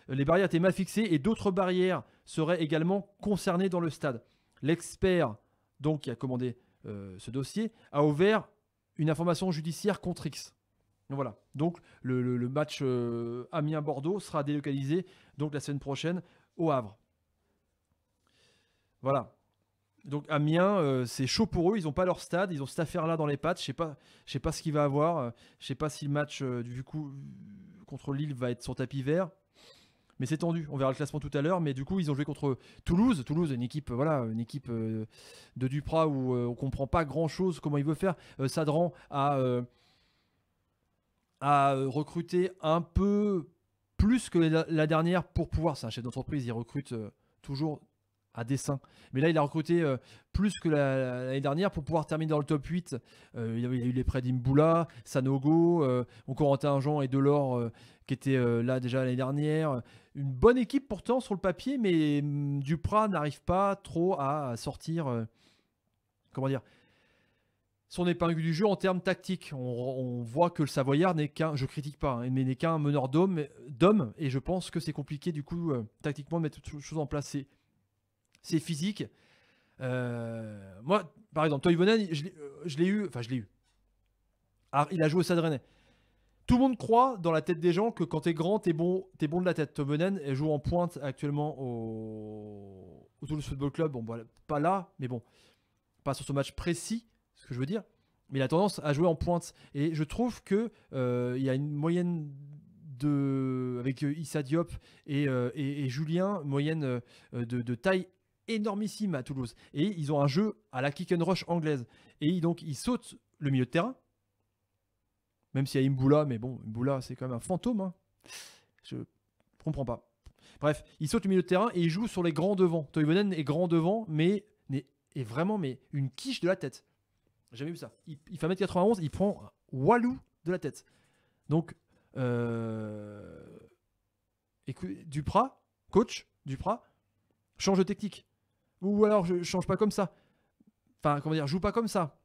Les barrières étaient mal fixées et d'autres barrières seraient également concernées dans le stade. L'expert donc qui a commandé euh, ce dossier, a ouvert une information judiciaire contre X. voilà. Donc le, match euh, Amiens-Bordeaux sera délocalisé donc la semaine prochaine au Havre. Voilà. Donc Amiens, euh, c'est chaud pour eux. Ils n'ont pas leur stade. Ils ont cette affaire-là dans les pattes. Je sais pas, sais pas ce qu'il va avoir. Je ne sais pas si le match du coup contre Lille va être son tapis vert mais c'est tendu. On verra le classement tout à l'heure, mais du coup, ils ont joué contre Toulouse. Toulouse, une équipe, euh, voilà, une équipe euh, de Duprat où euh, on comprend pas grand chose comment il veut faire. Sadran a, a recruté un peu plus que la, dernière pour pouvoir. C'est un chef d'entreprise, il recrute toujours à dessein. Mais là, il a recruté euh, plus que l'année dernière pour pouvoir terminer dans le top 8. Euh, il, y a, eu les prêts d'Imboula, Sanogo, euh, un Jean et Delors euh, qui étaient là déjà l'année dernière. Une bonne équipe pourtant sur le papier, mais mm, Duprat n'arrive pas trop à sortir. comment dire son épingle du jeu en termes tactiques. On, voit que le Savoyard n'est qu'un, je critique pas, hein, mais n'est qu'un meneur d'hommes, et je pense que c'est compliqué du coup tactiquement de mettre toutes choses en place c'est physique. Euh, moi, par exemple, toi, euh, je l'ai eu. Enfin, je l'ai eu. Ah, il a joué au Sadrane Tout le monde croit dans la tête des gens que quand t'es grand, t'es bon, es bon de la tête. Toivonen elle joue en pointe actuellement au, au Toulouse Football Club. Bon, pas là, mais bon, pas sur ce match précis, ce que je veux dire. Mais il a tendance à jouer en pointe. Et je trouve que euh, il y a une moyenne de avec Issa Diop et, Julien, moyenne de, de taille énormissime à Toulouse. Et ils ont un jeu à la kick and rush anglaise. Et donc, ils sautent le milieu de terrain. Même s'il y a Imboula, mais bon, Imboula, c'est quand même un fantôme. Hein. Je comprends pas. Bref, ils sautent le milieu de terrain et ils jouent sur les grands devants. Toivonen est grand devant, mais est vraiment mais une quiche de la tête. J'ai jamais vu ça. Il, fait 1m91, il prend Walou de la tête. Donc, euh, écoute, Duprat, coach, Duprat, change de technique. Ou alors je change pas comme ça. Enfin, comment dire, je joue pas comme ça.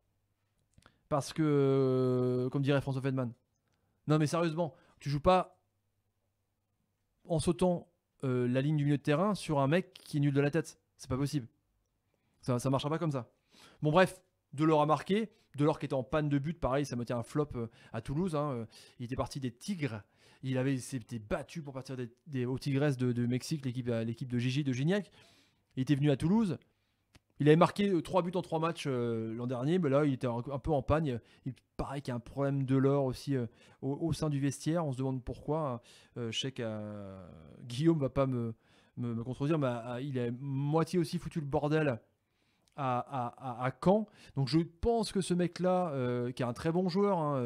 Parce que, euh, comme dirait François Fedman. Non, mais sérieusement, tu joues pas en sautant euh, la ligne du milieu de terrain sur un mec qui est nul de la tête. C'est pas possible. Ça, ne marchera pas comme ça. Bon, bref, Delors a marqué. Delors qui était en panne de but, pareil, ça me tient un flop euh, à Toulouse. Hein, il était parti des Tigres. Il avait été battu pour partir des, Tigresses de, de Mexique, l'équipe de Gigi, de Gignac. Il était venu à Toulouse. Il avait marqué 3 euh, buts en 3 matchs euh, l'an dernier, mais là, il était un, peu en panne, Il paraît qu'il y a un problème de l'or aussi euh, au, sein du vestiaire. On se demande pourquoi. Hein. je sais que Guillaume va pas me, me, contredire, mais il est moitié aussi foutu le bordel à, Caen. Donc je pense que ce mec-là, qui est un très bon joueur, hein,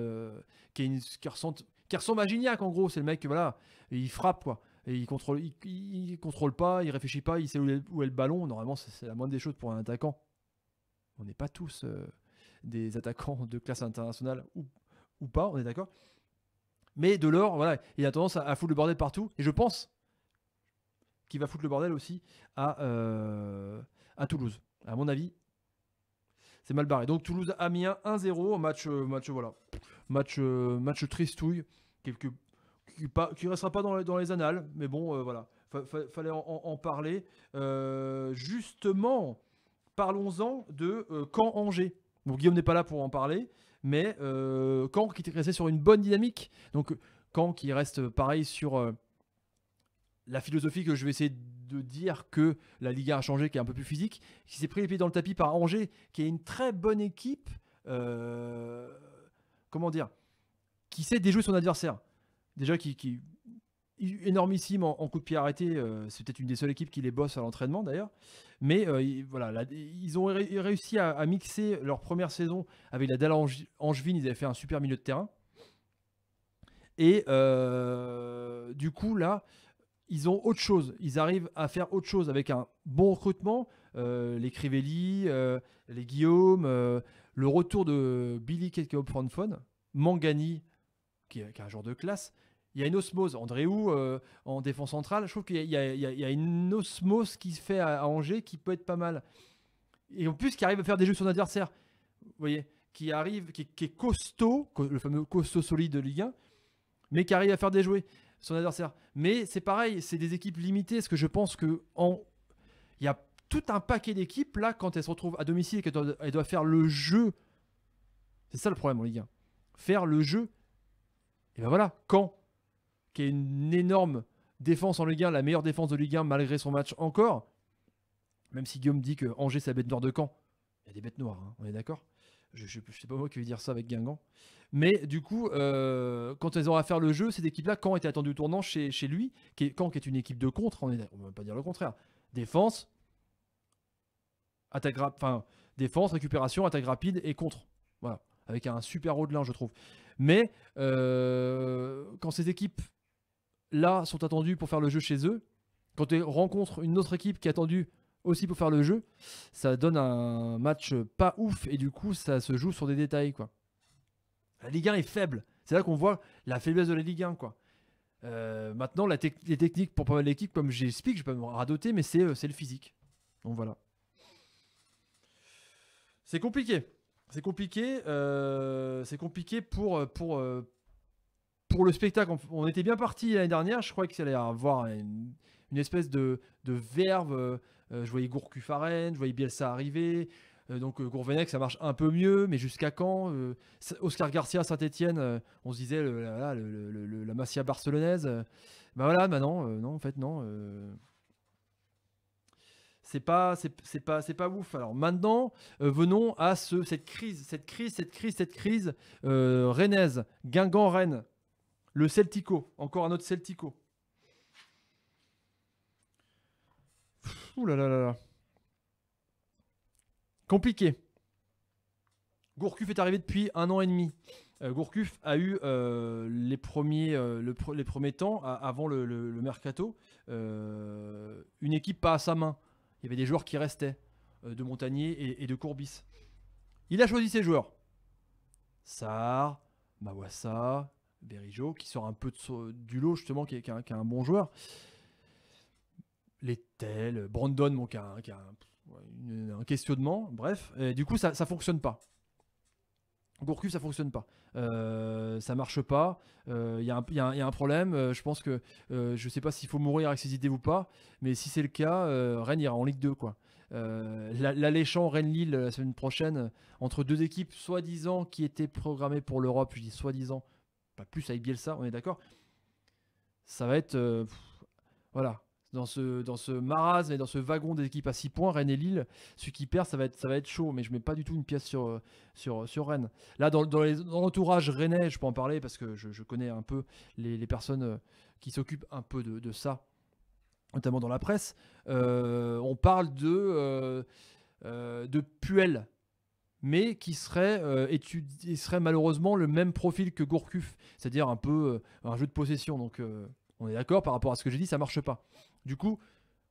qui, est ressent, ressemble à en gros, c'est le mec, voilà, il frappe quoi et il contrôle, il, contrôle pas, il réfléchit pas, il sait où est, le ballon. Normalement, c'est la moindre des choses pour un attaquant. On n'est pas tous euh, des attaquants de classe internationale ou, pas, on est d'accord. Mais de l'or, voilà, il a tendance à, foutre le bordel partout. Et je pense qu'il va foutre le bordel aussi à, euh, à Toulouse. À mon avis, c'est mal barré. Donc Toulouse Amiens 1-0, match, euh, match voilà, match, match tristouille, quelques qui, pas, qui restera pas dans, les, annales, mais bon, euh, voilà, fallait en, parler. Euh, justement, parlons-en de euh, quand Angers. Guillaume n'est pas là pour en parler, mais Caen qui était resté sur une bonne dynamique. Donc Caen qui reste pareil sur la philosophie que je vais essayer de dire que la Ligue a changé, qui est un peu plus physique, qui s'est pris les pieds dans le tapis par Angers, qui est une très bonne équipe, comment dire, qui sait déjouer son adversaire déjà qui, qui énormissime en, coup de pied arrêté. c'était euh, c'est peut-être une des seules équipes qui les bosse à l'entraînement d'ailleurs. Mais euh, voilà, ils ont réussi à, mixer leur première saison avec la Dalle Angevin. Ils avaient fait un super milieu de terrain. Et euh, du coup, là, ils ont autre chose. Ils arrivent à faire autre chose avec un bon recrutement. les Crivelli, les Guillaume, le retour de Billy Ketkeop franfone Mangani, qui est, qui est un joueur de classe il y a une osmose. Andréou, euh, en défense centrale, je trouve qu'il y, a une osmose qui se fait à, Angers qui peut être pas mal. Et en plus, qui arrive à faire des jeux sur son adversaire. Vous voyez Qui arrive, qui, est costaud, le fameux costaud solide de Ligue 1, mais qui arrive à faire des jouets son adversaire. Mais c'est pareil, c'est des équipes limitées. Parce que je pense que en... il y a tout un paquet d'équipes là, quand elles se retrouvent à domicile et qu'elles doivent faire le jeu. C'est ça le problème en Ligue 1. Faire le jeu. Et ben voilà, quand qui est une énorme défense en Ligue 1, la meilleure défense de Ligue 1 malgré son match encore. Même si Guillaume dit que Angers, c'est la bête noire de Caen. Il y a des bêtes noires, hein, on est d'accord je, ne sais pas moi qui vais dire ça avec Guingamp. Mais du coup, euh, quand elles ont à faire le jeu, cette équipe-là, quand était attendu au tournant chez, lui. Qui est, Caen qui est une équipe de contre, on ne va pas dire le contraire. Défense, attaque, enfin, défense, récupération, attaque rapide et contre. Voilà, avec un super haut de l'un je trouve. Mais euh, quand ces équipes là sont attendus pour faire le jeu chez eux, quand tu rencontres une autre équipe qui est attendue aussi pour faire le jeu, ça donne un match pas ouf et du coup ça se joue sur des détails quoi. La Ligue 1 est faible, c'est là qu'on voit la faiblesse de la Ligue 1 quoi. Euh, maintenant la les techniques pour pas mal d'équipes comme j'explique, je peux me radoter mais c'est euh, le physique. Donc voilà. C'est compliqué. C'est compliqué, euh, c'est compliqué pour, pour, le spectacle, on, était bien parti l'année dernière. Je crois que ça allait avoir une, espèce de, verve. Euh, euh, je voyais Rennes, je voyais Bielsa arriver. Euh, donc Gourvenec, ça marche un peu mieux, mais jusqu'à quand Oscar Garcia, Saint-Etienne, on se disait la, massia barcelonaise. bah voilà, maintenant, non, en fait, non c'est pas c'est pas c'est pas ouf. Alors maintenant, venons à ce cette crise, cette crise, cette crise, cette crise euh, rennaise, Guingamp Rennes. Le Celtico, encore un autre Celtico. Ouh là là là là. Compliqué. Gourcuff est arrivé depuis un an et demi. Euh, Gourcuff a eu euh, les, premiers, euh, premiers temps, avant le, mercato, une équipe pas à sa main. Il y avait des joueurs qui restaient, de Montagnier et, et, de Courbis. Il a choisi ses joueurs. Sar, Mawassa, berrijot qui sort un peu de, du lot, justement, qui est, un, bon joueur. Les Brandon, qui a, un, questionnement, bref. du coup, ça ne fonctionne pas. Gourcu ça fonctionne pas. Euh, ça marche pas. Il euh, y, a un problème. Euh, je pense que je sais pas s'il faut mourir avec ces idées ou pas, mais si c'est le cas, Rennes ira en Ligue 2. quoi. L'alléchant Rennes-Lille la semaine prochaine, entre deux équipes soi-disant qui étaient programmées pour l'Europe, je dis soi-disant, pas plus avec Bielsa, on est d'accord. Ça va être. Euh, voilà. Dans ce, dans ce marasme et dans ce wagon des équipes à six points, Rennes et Lille, celui qui perd, ça va être, ça va être chaud, mais je mets pas du tout une pièce sur, euh, sur, euh, sur Rennes. Là, dans, dans l'entourage rennais, je peux en parler parce que je, connais un peu les, personnes qui s'occupent un peu de, ça, notamment dans la presse. on parle de, de Puel, mais qui serait, euh, serait malheureusement le même profil que Gourcuff, c'est-à-dire un peu euh, un jeu de possession. Donc euh, on est d'accord par rapport à ce que j'ai dit, ça marche pas. Du coup,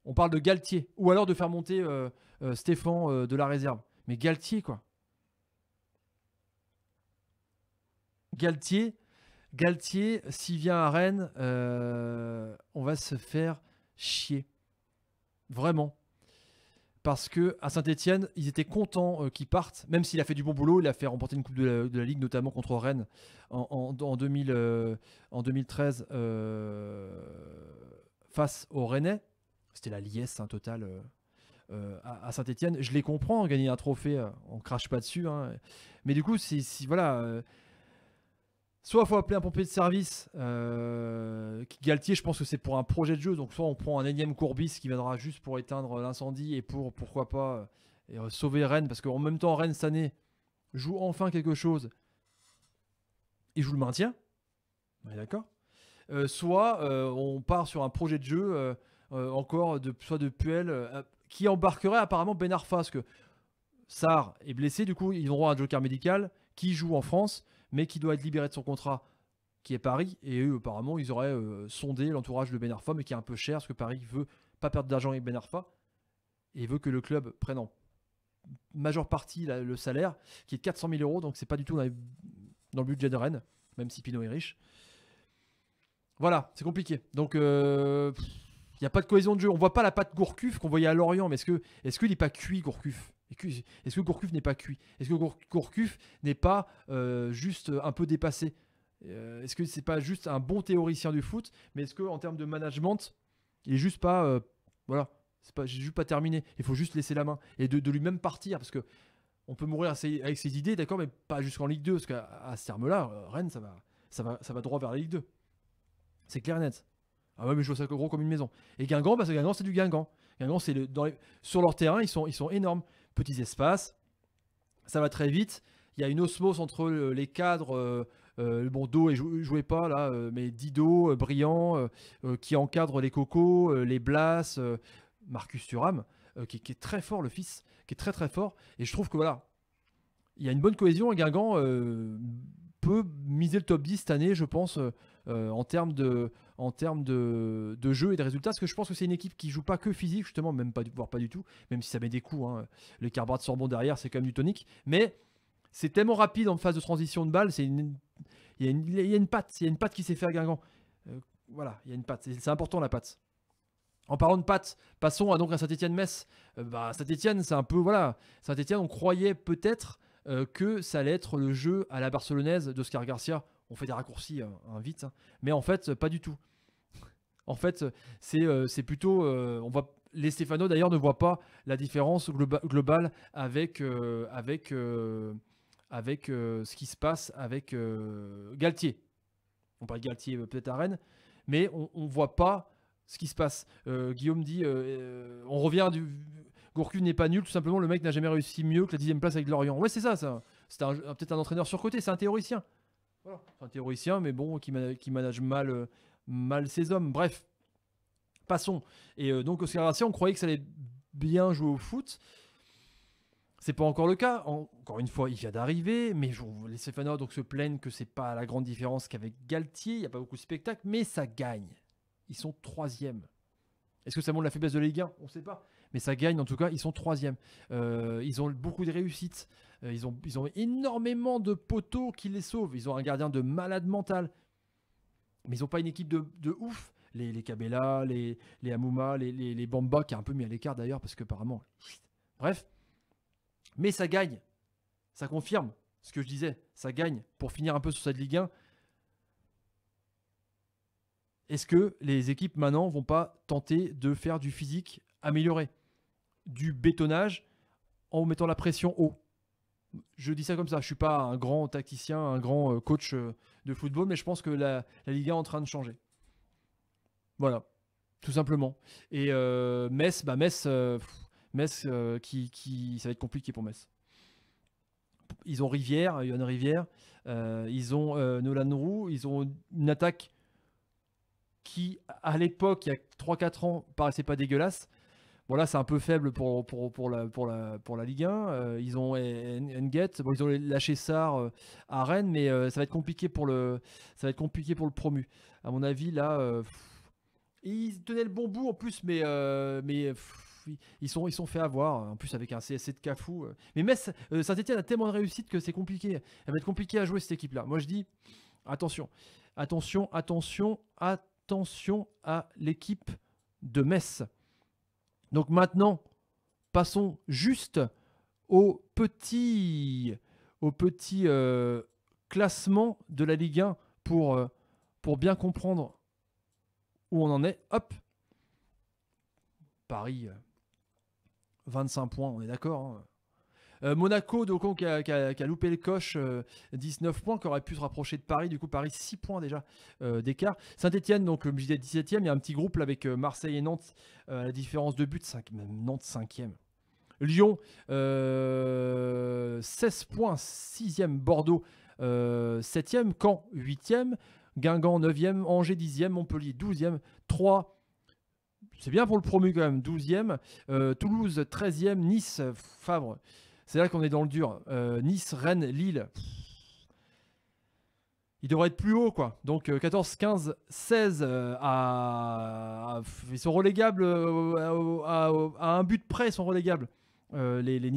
on parle de Galtier, ou alors de faire monter Stéphane de la réserve. Mais Galtier, quoi. Galtier, Galtier, s'il vient à Rennes, on va se faire chier. Vraiment parce que à Saint-Etienne, ils étaient contents euh, qu'ils qu'il parte, même s'il a fait du bon boulot, il a fait remporter une Coupe de la, Ligue, notamment contre Rennes en, 2013 euh, euh, face au Rennais. C'était la liesse hein, totale à, Saint-Etienne. Je les comprends, gagner un trophée, on crache pas dessus. Hein. Mais du coup, si voilà Soit il faut appeler un pompier de service. Euh, Galtier, je pense que c'est pour un projet de jeu. Donc, soit on prend un énième Courbis qui viendra juste pour éteindre l'incendie et pour, pourquoi pas, euh, euh, sauver Rennes. Parce qu'en même temps, Rennes, cette année, joue enfin quelque chose. Et joue le maintien. D'accord Soit on part sur un projet de jeu, encore, de, soit de Puel, qui embarquerait apparemment Ben Arfa. Parce que Sar est blessé, du coup, ils auront un joker médical qui joue en France mais qui doit être libéré de son contrat qui est Paris. Et eux, apparemment, ils auraient euh, sondé l'entourage de Ben Arfa, mais qui est un peu cher, parce que Paris veut pas perdre d'argent avec Ben Arfa, et veut que le club prenne en majeure partie le salaire, qui est de 400 000 euros, donc c'est pas du tout dans, le budget de Rennes, même si Pinot est riche. Voilà, c'est compliqué. Donc, euh, il n'y a pas de cohésion de jeu. On voit pas la patte Gourcuff qu'on voyait à Lorient, mais est-ce qu'il est, est pas cuit, Gourcuff est-ce que Gourcuff n'est pas cuit Est-ce que Gourcuff n'est pas euh, juste un peu dépassé euh, Est-ce que c'est pas juste un bon théoricien du foot Mais est-ce que en termes de management, il est juste pas euh, voilà, c'est pas juste pas terminé. Il faut juste laisser la main et de, lui même partir parce que on peut mourir avec ses idées, d'accord, mais pas jusqu'en Ligue 2 parce qu'à ce terme-là, Rennes, ça va, ça va, ça va droit vers la Ligue 2. C'est clair et net. Ah ouais, mais je vois ça gros comme une maison. Et Guingamp, parce bah, que Guingamp, c'est du Guingamp. Guingamp, c'est le, sur leur terrain, ils sont, ils sont énormes petits espaces. Ça va très vite. Il y a une osmose entre les cadres. bon, Do et jouait pas là, euh, mais Dido, euh, brillant euh, qui encadre les Cocos, les Blas, Marcus Thuram, qui, qui, est très fort le fils, qui est très très fort. Et je trouve que voilà, il y a une bonne cohésion et Guingamp peut miser le top 10 cette année, je pense, euh, en termes de, en termes de, de, jeu et de résultats. Parce que je pense que c'est une équipe qui joue pas que physique, justement, même pas, voire pas du tout, même si ça met des coups. Hein. Les carbats de Sorbonne derrière, c'est quand même du tonique. Mais c'est tellement rapide en phase de transition de balle, c'est Il y, a une, patte, il y a une patte qui s'est fait à Guingamp. Euh, voilà, il y a une patte. C'est important la patte. En parlant de patte, passons à donc à saint etienne metz euh, bah, saint etienne c'est un peu voilà. saint etienne on croyait peut-être que ça allait être le jeu à la barcelonaise d'Oscar Garcia on fait des raccourcis hein, hein, vite, hein. mais en fait, pas du tout. En fait, c'est euh, c'est plutôt. Euh, on va, les Stéphano d'ailleurs ne voient pas la différence globale avec, euh, avec, avec ce qui se passe avec Galtier. On parle de Galtier peut-être à Rennes, mais on ne voit pas ce qui se passe. Guillaume dit on revient du. Gourcuff n'est pas nul, tout simplement le mec n'a jamais réussi mieux que la dixième place avec Lorient. Ouais, c'est ça, ça. C'est peut-être un entraîneur surcoté, c'est un théoricien. C'est un théoricien, mais bon, qui, manage, mal, euh, mal ses hommes. Bref, passons. Et euh, donc, Oscar Garcia, on croyait que ça allait bien jouer au foot. C'est pas encore le cas. Encore une fois, il vient d'arriver, mais les Stéphanois donc se plaignent que c'est pas la grande différence qu'avec Galtier. Il n'y a pas beaucoup de spectacle, mais ça gagne. Ils sont troisième. Est-ce que ça montre la faiblesse de la Ligue 1 On ne sait pas. Mais ça gagne, en tout cas, ils sont troisième. Euh, ils ont beaucoup de réussites. Euh, ils, ont, ils ont énormément de poteaux qui les sauvent. Ils ont un gardien de malade mental. Mais ils n'ont pas une équipe de, ouf. Les, les les, les Amouma, les, les, Bamba, qui est un peu mis à l'écart d'ailleurs, parce que apparemment. Bref. Mais ça gagne. Ça confirme ce que je disais. Ça gagne. Pour finir un peu sur cette Ligue 1, est-ce que les équipes maintenant vont pas tenter de faire du physique amélioré, du bétonnage en mettant la pression haut je dis ça comme ça, je suis pas un grand tacticien, un grand euh, coach euh, de football, mais je pense que la, la Ligue est en train de changer. Voilà, tout simplement. Et euh, Metz, bah Metz, qui, qui, ça va être compliqué pour Metz. Ils ont Rivière, Yann Rivière, ils ont Nolan Roux, ils ont une attaque qui, à l'époque, il y a 3-4 ans, paraissait pas dégueulasse, voilà, c'est un peu faible pour, pour, la, pour, la, Ligue 1. Euh, ils ont Enget, ils ont lâché Sar euh, à Rennes, mais euh, ça, va être compliqué pour le, ça va être compliqué pour le promu. À mon avis, là, ils tenaient le bon bout en plus, mais, mais ils sont, ils sont fait avoir, hein, en plus avec un CSC de cafou. Mais Metz, Saint-Etienne a tellement de réussite que c'est compliqué. Elle va être compliquée à jouer cette équipe-là. Moi, je dis, attention, attention, attention, attention à l'équipe de Metz. Donc maintenant, passons juste au petit, au petit euh, classement de la Ligue 1 pour, euh, pour bien comprendre où on en est. Hop Paris, 25 euh, points, on est d'accord. Hein. Euh, Monaco, donc, qui, a, loupé le coche, 19 euh, points, qui aurait pu se rapprocher de Paris. Du coup, Paris, 6 points déjà euh, d'écart. Saint-Etienne, donc, le je 17 e Il y a un petit groupe avec Marseille et Nantes, à la différence de but, 5, même Nantes 5 e Lyon, 16 points, 6 e Bordeaux, 7 e Caen, 8 e Guingamp, 9 e Angers, 10 e Montpellier, 12 e 3 c'est bien pour le promu quand même, 12e. Toulouse, 13e. Nice, Favre, cest là qu'on est dans le dur. Euh, nice, Rennes, Lille. Il devrait être plus haut, quoi. Donc 14, 15, 16 Ils sont relégables euh, à, un but près, ils sont relégables. Euh, les, les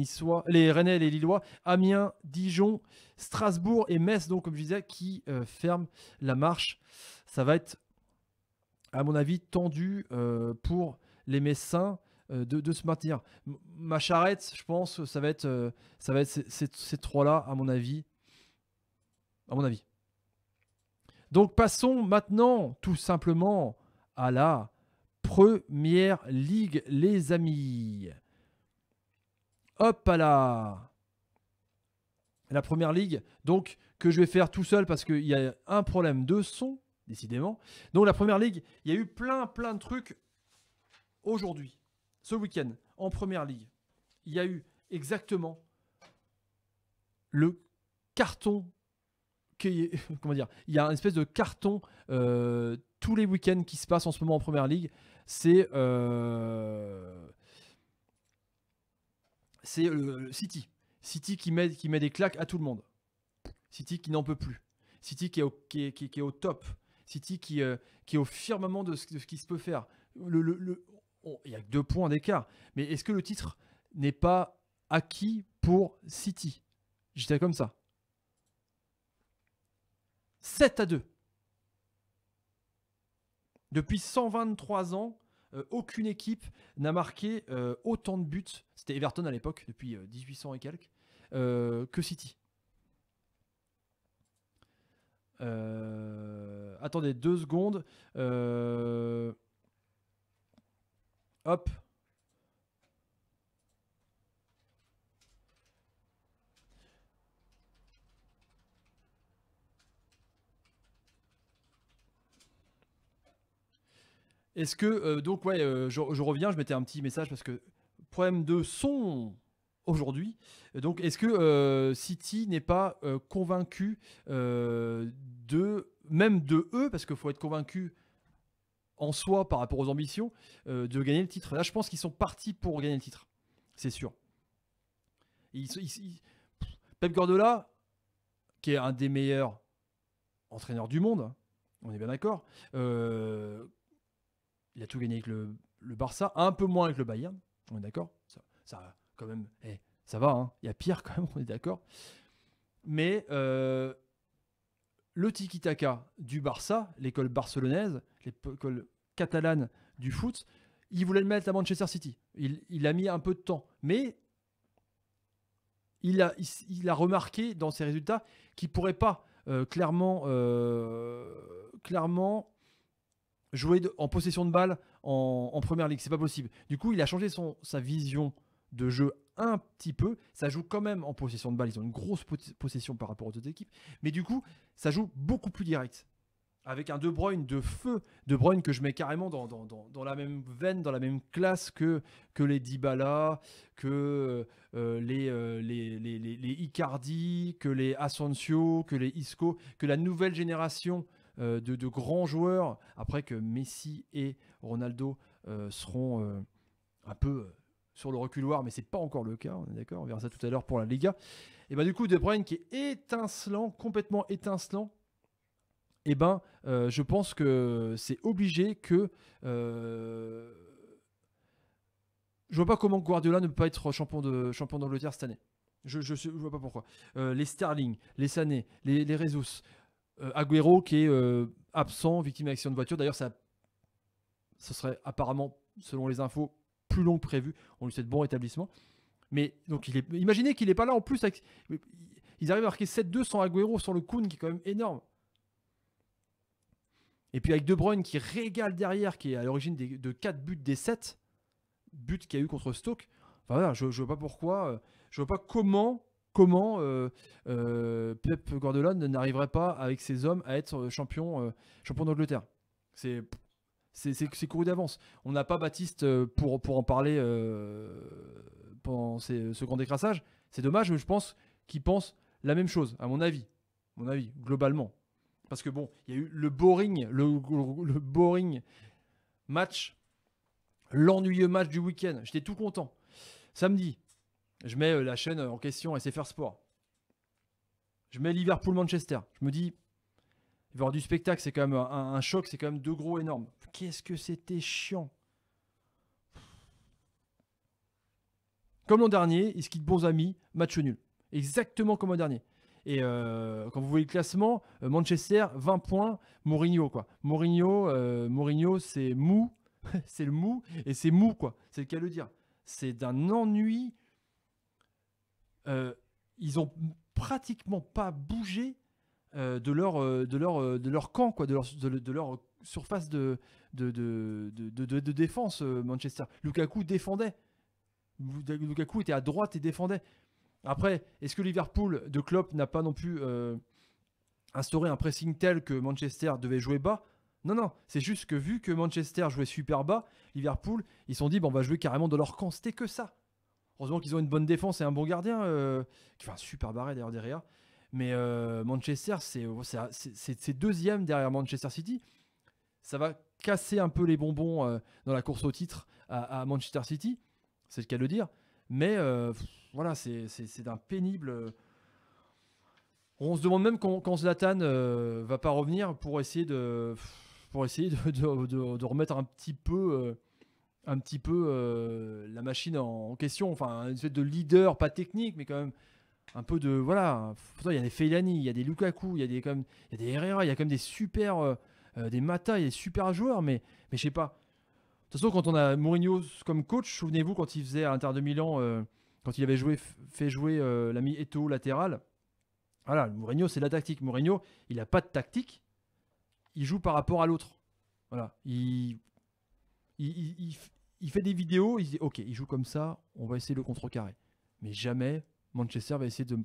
les Rennais, les Lillois, Amiens, Dijon, Strasbourg et Metz, donc comme je disais, qui ferment la marche. Ça va être, à mon avis, tendu pour les Messins. Euh, de, se maintenir. Ma charrette, je pense, ça va être, euh, ça va être ces, trois-là, à mon avis. À mon avis. Donc passons maintenant tout simplement à la première ligue, les amis. Hop à la la première ligue, donc que je vais faire tout seul parce qu'il y a un problème de son, décidément. Donc la première ligue, il y a eu plein plein de trucs aujourd'hui ce week-end, en première ligue, il y a eu exactement le carton. Qui, comment dire Il y a un espèce de carton euh, tous les week-ends qui se passe en ce moment en première ligue. C'est. Euh, c'est euh, City. City qui met, qui met des claques à tout le monde. City qui n'en peut plus. City qui est au, qui est, au top. City qui, qui est au firmament de ce, qui se peut faire. le, il y a que deux points d'écart. Mais est-ce que le titre n'est pas acquis pour City J'étais comme ça. 7 à 2. Depuis 123 ans, euh, aucune équipe n'a marqué euh, autant de buts, c'était Everton à l'époque, depuis 1800 euh, et quelques, que City. attendez deux secondes. Hop. Est-ce que, euh, donc, ouais, euh, je, reviens, je mettais un petit message parce que problème de son aujourd'hui. Donc, est-ce que euh, City n'est pas convaincu de, même de eux, parce qu'il faut être convaincu en soi par rapport aux ambitions euh, de gagner le titre. Là, je pense qu'ils sont partis pour gagner le titre. C'est sûr. Ils, Pep Guardiola, qui est un des meilleurs entraîneurs du monde, hein, on est bien d'accord, euh, il a tout gagné avec le, Barça, un peu moins avec le Bayern, on est d'accord. Ça, ça, quand même, eh, ça va, hein. il y a pire quand même, on est d'accord. Mais euh, le tiki-taka du Barça, l'école barcelonaise, écoles catalane du foot, il voulait le mettre à Manchester City. Il, a mis un peu de temps, mais il a, il, a remarqué dans ses résultats qu'il ne pourrait pas euh, euh, clairement, jouer en possession de balle en, première ligue. C'est pas possible. Du coup, il a changé son, sa vision de jeu un petit peu. Ça joue quand même en possession de balle. Ils ont une grosse possession par rapport aux autres équipes. Mais du coup, ça joue beaucoup plus direct avec un De Bruyne de feu, De Bruyne que je mets carrément dans, la même veine, dans la même classe que, que les Dybala, que euh, euh, les, les, les, Icardi, que les Asensio, que les Isco, que la nouvelle génération euh, de, grands joueurs, après que Messi et Ronaldo seront un peu sur le reculoir, mais c'est pas encore le cas, on est d'accord, on verra ça tout à l'heure pour la Liga. Et bien du coup, De Bruyne qui est étincelant, complètement étincelant, eh ben, euh, je pense que c'est obligé que. Euh, je vois pas comment Guardiola ne peut pas être champion de champion d'Angleterre cette année. Je, je, vois pas pourquoi. Euh, les Sterling, les Sané, les, les Aguero qui est absent, victime d'accident de voiture. D'ailleurs, ça, ce serait apparemment, selon les infos, plus long que prévu. On lui de bon rétablissement. Mais donc, il est, imaginez qu'il n'est pas là en plus. Avec, ils arrivent à marquer 7-2 sans Agüero, sans le Kun qui est quand même énorme. Et puis avec De Bruyne qui régale derrière, qui est à l'origine de 4 buts des 7 buts qu'il y a eu contre Stoke. je, ne vois pas pourquoi, euh, je vois pas comment, comment euh, euh, Pep Guardiola n'arriverait pas avec ses hommes à être champion, champion d'Angleterre. C'est c'est couru d'avance. On n'a pas Baptiste pour, pour en parler pendant ce grand décrassage. C'est dommage, mais je pense qu'il pense la même chose, à mon avis. À mon avis, globalement. Parce que bon, il y a eu le boring, le, boring match, l'ennuyeux match du week-end. J'étais tout content. Samedi, je mets euh, la chaîne en question SFR Sport. Je mets Liverpool-Manchester. Je me dis, il va y avoir du spectacle, c'est quand même un, choc, c'est quand même deux gros énormes. Qu'est-ce que c'était chiant. Comme l'an dernier, ils se de bons amis, match nul. Exactement comme l'an dernier. Et euh, quand vous voyez le classement, euh, Manchester, 20 points, Mourinho, quoi. Mourinho, euh, Mourinho c'est mou, c'est le mou, et c'est mou, quoi. C'est le cas de le dire. C'est d'un ennui. ils ont pratiquement pas bougé de, leur, de, leur, de leur camp, quoi, de leur, de, leur surface de, de, de, de défense, Manchester. Lukaku défendait. Lukaku était à droite et défendait. Après, est-ce que Liverpool de Klopp n'a pas non plus euh, instauré un pressing tel que Manchester devait jouer bas Non, non, c'est juste que vu que Manchester jouait super bas, Liverpool, ils se sont dit, bah, on va jouer carrément dans leur camp, c'était que ça. Heureusement qu'ils ont une bonne défense et un bon gardien, euh, qui fait un super barré d'ailleurs derrière. Mais euh, Manchester, c'est deuxième derrière Manchester City. Ça va casser un peu les bonbons dans la course au titre à, à Manchester City, c'est le cas de le dire. Mais euh, voilà, c'est d'un pénible. Euh, on se demande même quand, quand Zlatan euh, va pas revenir pour essayer de, pour essayer de, remettre un petit peu, un petit peu la machine en, question. Enfin, une espèce de leader, pas technique, mais quand même un peu de voilà. il y a des Feilani, il y a des Lukaku, il y a des comme, il y a des Herrera, il y a quand même des super, des Mata, il y a des super joueurs, mais mais je sais pas toute façon, quand on a Mourinho comme coach, souvenez-vous quand il faisait à Inter de Milan, euh, quand il avait joué, fait jouer euh, l'ami Eto latéral. Voilà, Mourinho, c'est la tactique. Mourinho, il n'a pas de tactique. Il joue par rapport à l'autre. Voilà, il il, fait des vidéos. Il dit OK, il joue comme ça. On va essayer le contre-carré. » Mais jamais Manchester va essayer de,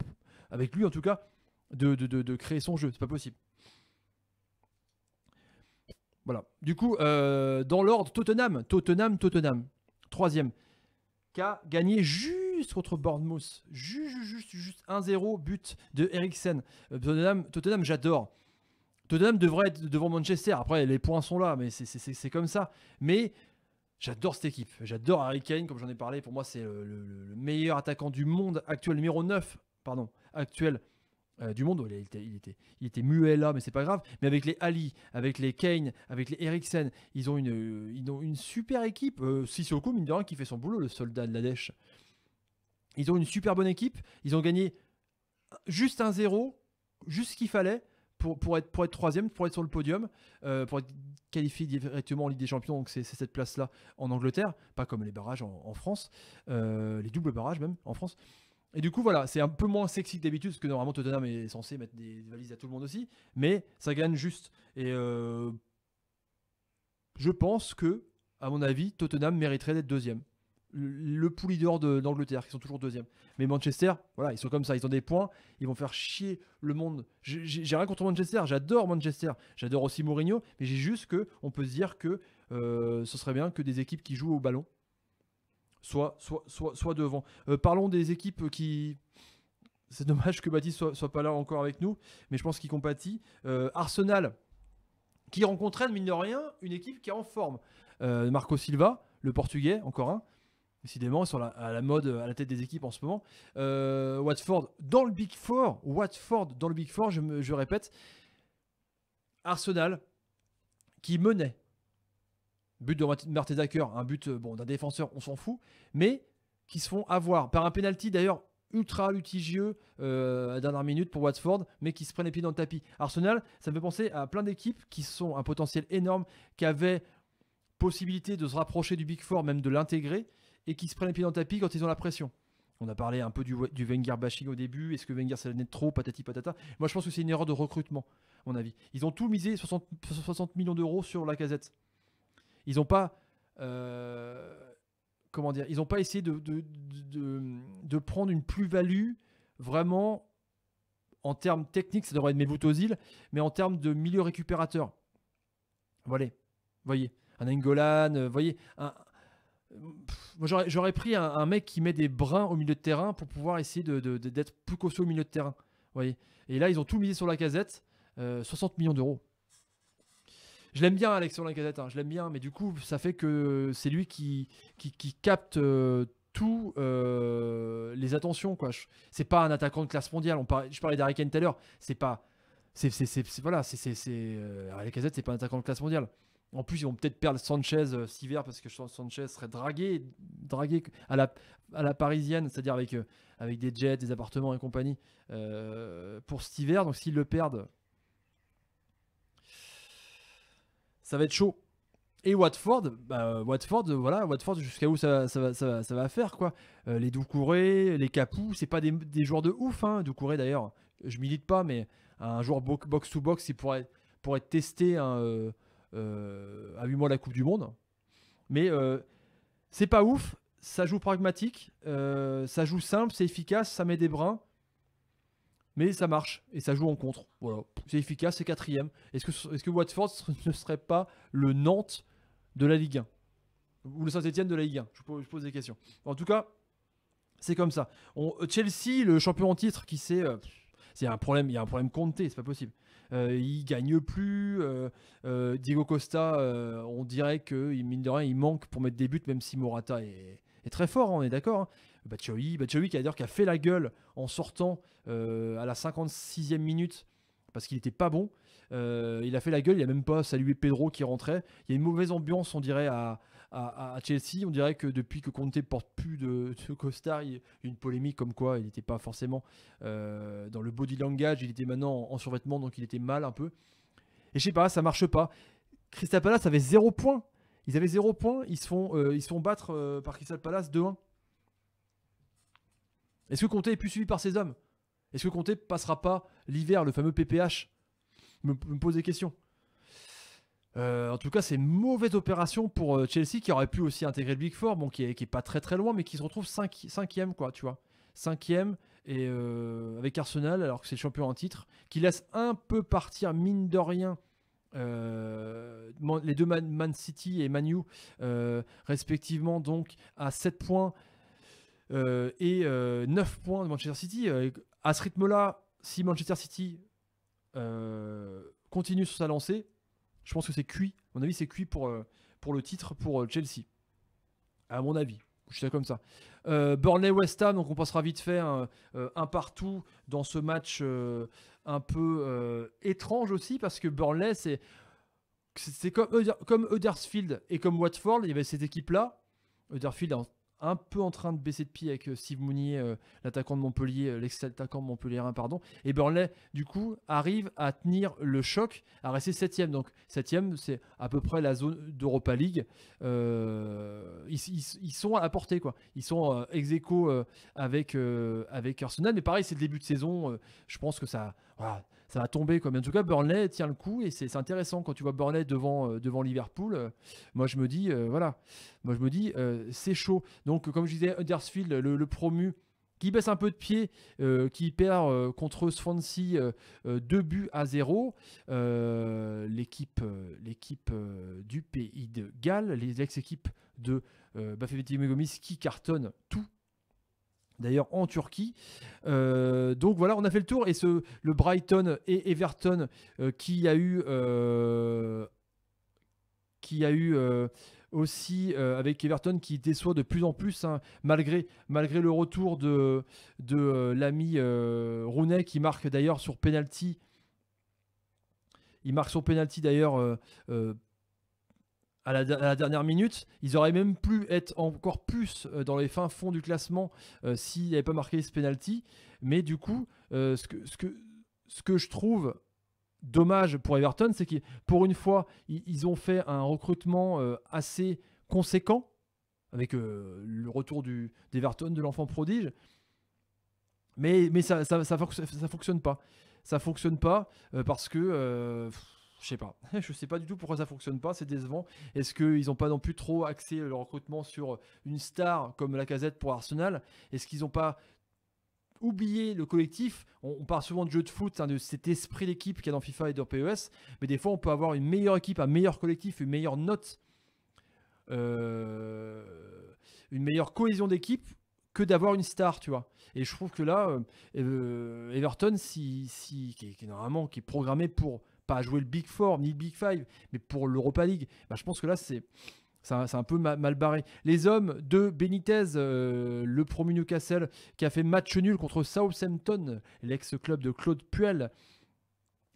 avec lui en tout cas, de, de créer son jeu. C'est pas possible. Voilà. Du coup, euh, dans l'ordre, Tottenham, Tottenham, Tottenham. Troisième. Qui a gagné juste contre Bournemouth. Juste, juste, juste 1-0, but de Eriksen. Euh, Tottenham, j'adore. Tottenham devrait être devant Manchester. Après, les points sont là, mais c'est comme ça. Mais j'adore cette équipe. J'adore Harry Kane, comme j'en ai parlé. Pour moi, c'est le, le, meilleur attaquant du monde actuel, numéro 9, pardon, actuel euh, du monde. Il était, il était, il était muet là, mais c'est pas grave. Mais avec les Ali, avec les Kane, avec les Eriksen, ils ont une, euh, ils ont une super équipe. Si euh, Sissoko, mine de rien, qui fait son boulot, le soldat de la dèche. Ils ont une super bonne équipe. Ils ont gagné juste un zéro, juste ce qu'il fallait pour, pour, être, pour être troisième, pour être sur le podium, pour être qualifié directement en Ligue des Champions. Donc c'est cette place-là en Angleterre, pas comme les barrages en, en France, les doubles barrages même en France. Et du coup, voilà, c'est un peu moins sexy que d'habitude, parce que normalement Tottenham est censé mettre des valises à tout le monde aussi, mais ça gagne juste. Et euh, je pense que, à mon avis, Tottenham mériterait d'être deuxième. Le poulie d'or d'Angleterre, qui sont toujours deuxième. Mais Manchester, voilà, ils sont comme ça, ils ont des points, ils vont faire chier le monde. J'ai rien contre Manchester, j'adore Manchester, j'adore aussi Mourinho, mais j'ai juste que on peut se dire que euh, ce serait bien que des équipes qui jouent au ballon soit, soit, soit, devant. Euh, parlons des équipes qui. C'est dommage que Baptiste soit, soit pas là encore avec nous, mais je pense qu'il compatit. Euh, Arsenal, qui rencontrait, mine de rien, une équipe qui est en forme. Euh, Marco Silva, le Portugais, encore un. Décidément, sur la, à la mode, à la tête des équipes en ce moment. Watford dans le Big Four. Watford dans le Big Four, je, je répète. Arsenal qui menait But de Mertesacker, un but euh, bon, d'un défenseur, on s'en fout, mais qui se font avoir par un penalty d'ailleurs ultra litigieux euh, à la dernière minute pour Watford, mais qui se prennent les pieds dans le tapis. Arsenal, ça me fait penser à plein d'équipes qui sont un potentiel énorme, qui avaient possibilité de se rapprocher du Big Four, même de l'intégrer, et qui se prennent les pieds dans le tapis quand ils ont la pression. On a parlé un peu du, du Wenger bashing au début. Est-ce que Wenger, ça venait trop Patati patata. Moi, je pense que c'est une erreur de recrutement, à mon avis. Ils ont tout misé, 60, 60 millions d'euros sur la casette. Ils n'ont pas. Euh, comment dire Ils pas essayé de, prendre une plus-value vraiment en termes techniques, ça devrait être mes îles, mais en termes de milieu récupérateur. Voilà, voyez, un vous euh, voyez, j'aurais pris un, mec qui met des brins au milieu de terrain pour pouvoir essayer d'être de, plus costaud au milieu de terrain. Voyez. Et là, ils ont tout misé sur la casette. 60 euh, millions d'euros. Je l'aime bien, Alexandre Lacazette, hein, je l'aime bien, mais du coup, ça fait que c'est lui qui, qui, capte euh, tout euh, les attentions. quoi. C'est pas un attaquant de classe mondiale. On je parlais d'Ariken tout à l'heure. C'est pas. C'est, voilà, c'est, La euh, Lacazette, c'est pas un attaquant de classe mondiale. En plus, ils vont peut-être perdre Sanchez euh, cet parce que Sanchez serait dragué, dragué à la, à la parisienne, c'est-à-dire avec, avec des jets, des appartements et compagnie pour cet hiver. Donc, s'ils le perdent, ça va être chaud. Et Watford, bah, Watford, voilà, Watford jusqu'à où ça, va faire quoi euh, Les Doucouré, les Capou, c'est pas des, joueurs de ouf. Hein. Doucouré d'ailleurs, je milite pas, mais un joueur box to box, il pourrait pour être testé hein, euh, euh, à 8 mois la Coupe du Monde. Mais c'est pas ouf. Ça joue pragmatique, ça joue simple, c'est efficace, ça met des brins. Mais ça marche et ça joue en contre. Voilà, c'est efficace, c'est quatrième. Est-ce que, est -ce que Watford ne serait pas le Nantes de la Ligue 1 Ou le Saint-Etienne de la Ligue 1 je, pose des questions. En tout cas, c'est comme ça. Chelsea, le champion en titre, qui sait. Euh, c'est un problème, il y a un problème compté, c'est pas possible. Euh, il gagne plus. Euh, Diego Costa, on dirait que mine de rien, il manque pour mettre des buts, même si Morata est, très fort, hein, on est d'accord. Hein. Batshuayi. qui a d'ailleurs qui a fait la gueule en sortant euh, à la 56e minute parce qu'il n'était pas bon. Euh, il a fait la gueule, il n'a même pas salué Pedro qui rentrait. Il y a une mauvaise ambiance, on dirait, à, Chelsea. On dirait que depuis que Conte porte plus de, de costard, il y a une polémique comme quoi il n'était pas forcément euh, dans le body language, il était maintenant en, survêtement, donc il était mal un peu. Et je sais pas, ça marche pas. Crystal Palace avait zéro point, Ils avaient zéro point, ils se font, ils se font battre par Crystal Palace 2-1. Est-ce que Comté est plus suivi par ses hommes Est-ce que Comté passera pas l'hiver, le fameux PPH me, me pose des questions. Euh, en tout cas, c'est mauvaise opération pour euh, Chelsea qui aurait pu aussi intégrer le Big Four, bon, qui n'est pas très très loin, mais qui se retrouve 5 cinquième, quoi, tu vois. Cinquième, et euh, avec Arsenal, alors que c'est champion en titre, qui laisse un peu partir, mine de rien, les deux Man, City et manu U, respectivement, donc à 7 points euh, et 9 euh, points de Manchester City. Euh, à ce rythme-là, si Manchester City continue sur sa lancée, je pense que c'est cuit. À mon avis, c'est cuit pour, pour le titre pour Chelsea. À mon avis. Je comme ça. Burnley West Ham, donc on passera vite fait hein, un, partout dans ce match un peu étrange aussi, parce que Burnley, c'est, comme, comme Huddersfield et comme Watford, il y avait cette équipe-là. Huddersfield un peu en train de baisser de pied avec euh, Steve Mounier, euh, l'attaquant de Montpellier, euh, l'ex-attaquant de Montpellier 1, hein, pardon. Et Burnley, du coup, arrive à tenir le choc, à rester septième. Donc septième, c'est à peu près la zone d'Europa League. ils, sont à portée, quoi. Ils sont ex aequo avec, avec Arsenal. Mais pareil, c'est le début de saison. je pense que ça ça va tomber. Quoi. Mais en tout cas, Burnley tient le coup et c'est intéressant quand tu vois Burnley devant, euh, devant Liverpool. Euh, moi, je me dis, euh, voilà, moi, je me dis, c'est chaud. Donc, comme je disais, Huddersfield, le, promu, qui baisse un peu de pied, qui perd contre Swansea 2 buts à 0. l'équipe, l'équipe du pays de Galles, l'ex-équipe de Bafé Gomis qui cartonne tout d'ailleurs en Turquie. Euh, donc voilà, on a fait le tour. Et ce, le Brighton et Everton euh, qui a eu, euh, qui a eu aussi avec Everton qui déçoit de plus en plus, hein, malgré, malgré le retour de, de l'ami Rooney qui marque d'ailleurs sur penalty. Il marque sur penalty d'ailleurs à la, dernière minute. Ils auraient même pu être encore plus euh, dans les fins fonds du classement euh, s'il s'ils n'avaient pas marqué ce penalty. Mais du coup, euh, ce, que, ce, que, ce que je trouve dommage pour Everton, c'est que pour une fois, ils, ont fait un recrutement assez conséquent avec le retour d'Everton, de l'enfant prodige. Mais, mais ça ne ça, fonctionne pas. Ça fonctionne pas parce que je sais pas. Je sais pas du tout pourquoi ça fonctionne pas. C'est décevant. Est-ce qu'ils n'ont pas non plus trop axé le recrutement sur euh, une star comme la casette pour Arsenal Est-ce qu'ils n'ont pas oublié le collectif. On, parle souvent de jeu de foot, de cet esprit d'équipe qu'il y a dans FIFA et dans PES, mais des fois on peut avoir une meilleure équipe, un meilleur collectif, une meilleure note, euh, une meilleure cohésion d'équipe que d'avoir une star, tu vois. Et je trouve que là, euh, Everton, qui, normalement qui est programmé pour pas jouer le Big Four ni le Big Five, mais pour l'Europa League, bah, je pense que là, c'est. C'est un, peu mal, barré. Les hommes de Benitez, euh, le promu Newcastle, qui a fait match nul contre Southampton, l'ex-club de Claude Puel.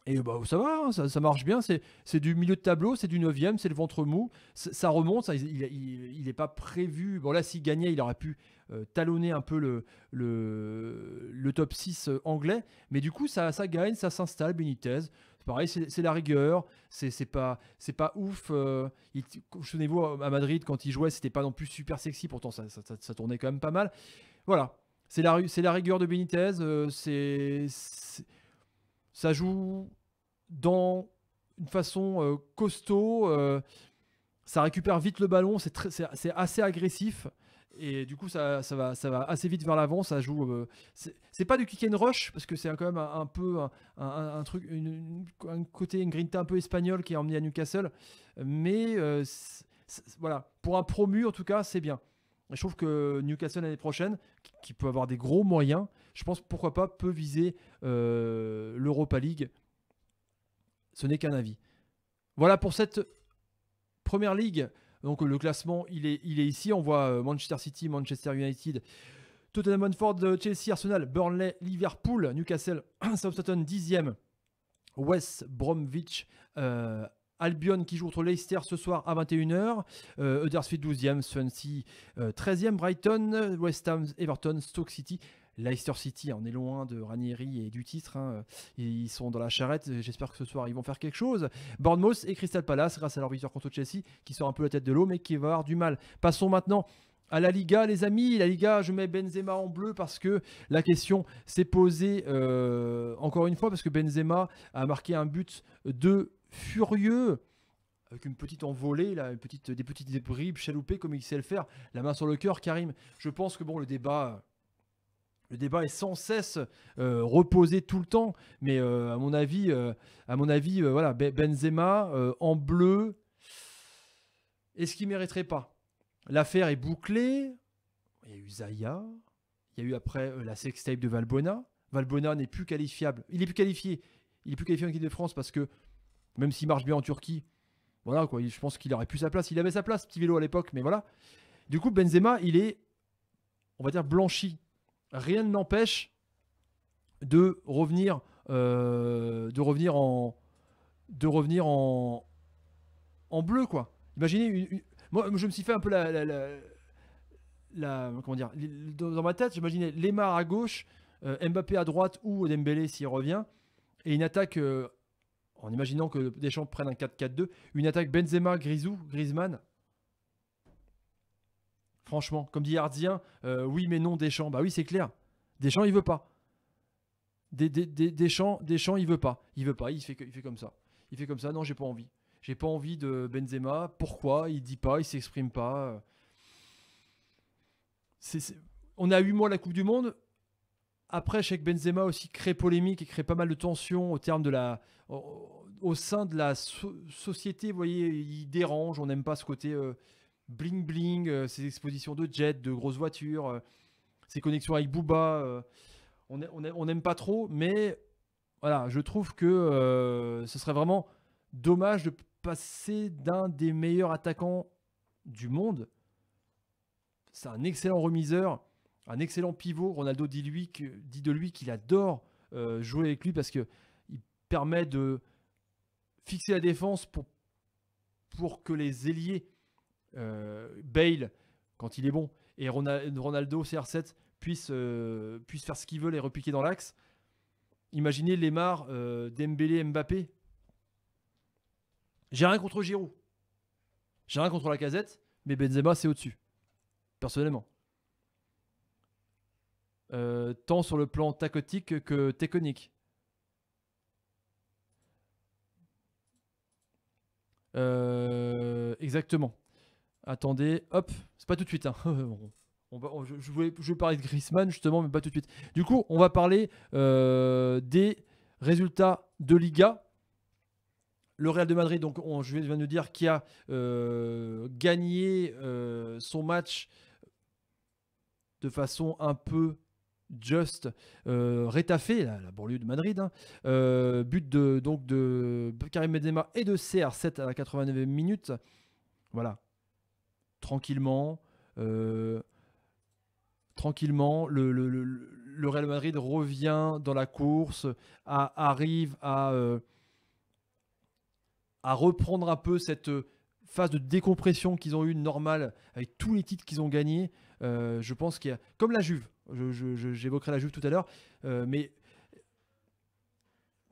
Et bah, ça va, hein, ça, marche bien. C'est du milieu de tableau, c'est du 9 c'est le ventre mou. Ça remonte, il n'est pas prévu. Bon, là, s'il gagnait, il aurait pu euh, talonner un peu le, le, le, top 6 euh, anglais. Mais du coup, ça, ça gagne, ça s'installe, Benitez pareil, c'est la rigueur, c'est pas, pas ouf. Euh, souvenez-vous, à Madrid, quand il jouait, c'était pas non plus super sexy, pourtant ça, tournait quand même pas mal. Voilà, c'est la, la rigueur de Benitez, euh, c'est ça joue dans une façon euh, costaud, ça récupère vite le ballon, c'est assez agressif. Et du coup, ça, va, ça va assez vite vers l'avant. Ça joue. Euh, c'est pas du kick and rush parce que c'est quand même un, peu un, un truc, une, côté une grinta un peu espagnol qui est emmené à Newcastle. Mais euh, voilà, pour un promu en tout cas, c'est bien. Je trouve que Newcastle l'année prochaine, qui, peut avoir des gros moyens, je pense pourquoi pas peut viser euh, l'Europa League. Ce n'est qu'un avis. Voilà pour cette première ligue. Donc le classement, il est, il est ici. On voit euh, Manchester City, Manchester United, Tottenham Hotspur, Chelsea, Arsenal, Burnley, Liverpool, Newcastle, Southampton 10e, West Bromwich, euh, Albion qui joue contre Leicester ce soir à 21h, euh, Huddersfield 12e, Swansea 13e, Brighton, West Ham, Everton, Stoke City Leicester City en hein, est loin de Ranieri et du titre. Hein, euh, ils sont dans la charrette. Euh, j'espère que ce soir, ils vont faire quelque chose. Bournemouth et Crystal Palace, grâce à leur victoire contre Chelsea, qui sort un peu la tête de l'eau, mais qui va avoir du mal. Passons maintenant à la Liga, les amis. La Liga, je mets Benzema en bleu parce que la question s'est posée euh, encore une fois, parce que Benzema a marqué un but de furieux. Avec une petite envolée, petite, des petites bribes chaloupées comme il sait le faire, la main sur le cœur, Karim. Je pense que bon, le débat, le débat est sans cesse euh, reposé tout le temps, mais euh, à mon avis, euh, à mon avis voilà, ben, Benzema en bleu, est-ce qu'il mériterait pas L'affaire est bouclée. Il y a eu Zaya, il y a eu après la sextape de Valbona. Valbona n'est plus qualifiable. Il est plus qualifié. Il est plus qualifié en équipe de France parce que même s'il marche bien en Turquie, voilà quoi. Je pense qu'il aurait plus sa place. Il avait sa place, petit vélo à l'époque, mais voilà. Du coup, Benzema, il est, on va dire, blanchi rien ne l'empêche de revenir, euh, de revenir en, de revenir en, en bleu quoi. Imaginez, moi je me suis fait un peu la, la, comment dire, dans ma tête, j'imaginais Lemar à gauche, euh, Mbappé à droite ou Dembélé s'il revient, et une attaque euh, en imaginant que Deschamps prenne un 4-4-2, une attaque Benzema, Grisou, Griezmann Franchement, comme dit Hardien, euh, oui mais non Deschamps. Bah oui, c'est clair. Deschamps, il veut pas. Des, des, Deschamps, il veut pas. Il veut pas, il fait, il fait comme ça. Il fait comme ça, non, j'ai pas envie. J'ai pas envie de Benzema. Pourquoi Il dit pas, il s'exprime pas. On a eu mois la Coupe du Monde. Après, que Benzema aussi crée polémique et crée pas mal de tensions au terme de la, au, sein de la société. Vous voyez, il dérange. On n'aime pas ce côté. Euh, bling bling, ses euh, expositions de jet, de grosses voitures, ses euh, connexions avec Booba. Euh, on n'aime pas trop, mais voilà, je trouve que ce serait vraiment dommage de passer d'un des meilleurs attaquants du monde. C'est un excellent remiseur, un excellent pivot. Ronaldo dit, lui que, dit de lui qu'il adore jouer avec lui parce qu'il permet de fixer la défense pour, pour que les ailiers euh, Bale, quand il est bon, et Ronaldo, CR7, puissent, euh, faire ce qu'ils veulent et repiquer dans l'axe. Imaginez Lemar, euh, Dembélé, Mbappé. J'ai rien contre Giroud. J'ai rien contre la casette, mais Benzema, c'est au-dessus. Personnellement. tant sur le plan tacotique que technique. exactement. Attendez, hop, c'est pas tout de suite. Hein. je, voulais, parler de Griezmann justement, mais pas tout de suite. Du coup, on va parler euh, des résultats de Liga. Le Real de Madrid, donc, on, je viens de dire, qui a euh, gagné euh, son match de façon un peu juste, euh, la, banlieue de Madrid. Hein. but de, donc de Karim Benzema et de CR7 à la 89e minute. Voilà, tranquillement. Euh, tranquillement, le, le, Real Madrid revient dans la course, arrive à, euh, à reprendre un peu cette phase de décompression qu'ils ont eue normale avec tous les titres qu'ils ont gagnés. Euh, je pense qu'il y comme la Juve, j'évoquerai la Juve tout à l'heure, mais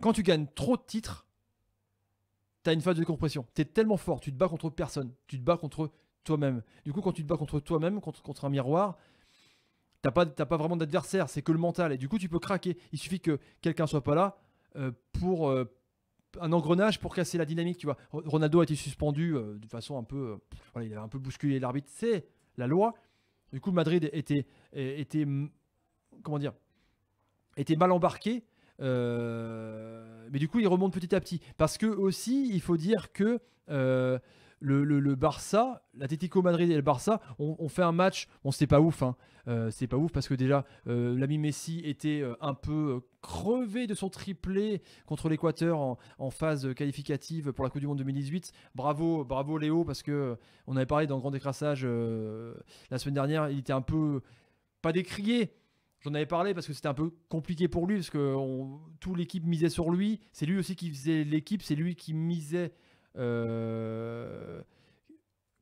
quand tu gagnes trop de titres, tu as une phase de décompression. Tu es tellement fort, tu te bats contre personne, tu te bats contre toi-même. Du coup, quand tu te bats contre toi-même, contre, contre un miroir, t'as pas, t'as pas vraiment d'adversaire, c'est que le mental. Et du coup, tu peux craquer. Il suffit que quelqu'un soit pas là euh, pour euh, un engrenage pour casser la dynamique. Tu vois, Ronaldo a été suspendu euh, de façon un peu, il a un peu bousculé l'arbitre. C'est la loi. Du coup, Madrid était, était comment dire, était mal embarqué. mais du coup, il remonte petit à petit. Parce que aussi, il faut dire que le, Barça, l'Atlético Madrid et le Barça on fait un match. on c'est pas ouf, hein. Euh, c'est pas ouf parce que déjà, euh, l'ami Messi était euh, un peu crevé de son triplé contre l'Équateur en, phase qualificative pour la Coupe du Monde 2018. Bravo, bravo Léo, parce que on avait parlé dans Grand Décrassage la semaine dernière, il était un peu pas décrié. J'en avais parlé parce que c'était un peu compliqué pour lui, parce que toute l'équipe misait sur lui. C'est lui aussi qui faisait l'équipe, c'est lui qui misait euh,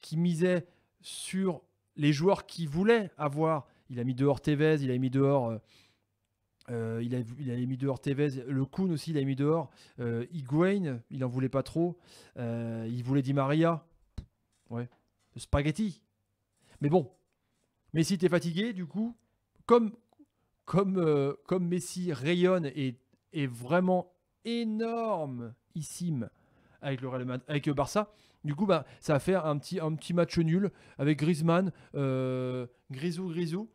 qui misait sur les joueurs qui voulaient avoir. Il a mis dehors Tevez, il a mis dehors. Euh, euh, il, a, mis dehors Tevez, le Kuhn aussi, il a mis dehors. Euh, il en voulait pas trop. il voulait Di Maria. Ouais. spaghetti. Mais bon. Messi était fatigué, du coup, comme, comme, comme Messi rayonne et est vraiment énorme, énormissime avec le, Real, avec le euh, Barça. Du coup, bah, ça a fait un petit, match nul avec Griezmann, euh, Grisou, Grisou.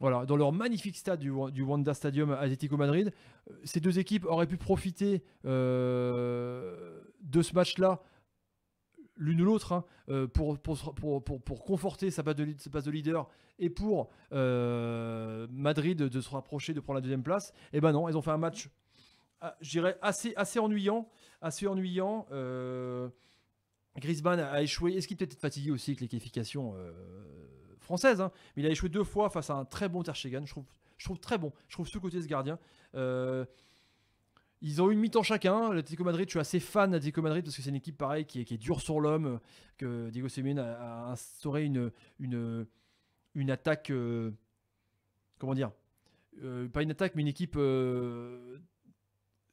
Voilà, dans leur magnifique stade du, Wanda Stadium Atlético Madrid, euh, ces deux équipes auraient pu profiter euh, de ce match-là l'une ou l'autre hein, pour, conforter sa place, de, leader et pour Madrid de se rapprocher de prendre la deuxième place. Et eh ben non, elles ont fait un match ah, je dirais, assez, assez ennuyant. Assez ennuyant. Euh, Griezmann a échoué. Est-ce qu'il peut-être fatigué aussi avec les qualifications euh, françaises hein Mais il a échoué deux fois face à un très bon Terchegan. Je trouve, je trouve très bon. Je trouve ce côté de ce gardien. Euh, ils ont eu une mi-temps chacun. L'Atlético Madrid, je suis assez fan de d'Atlético Madrid parce que c'est une équipe pareille qui est, qui est dure sur l'homme. Que Diego Simeone a, instauré une, une, une attaque. comment dire Pas une attaque, mais une équipe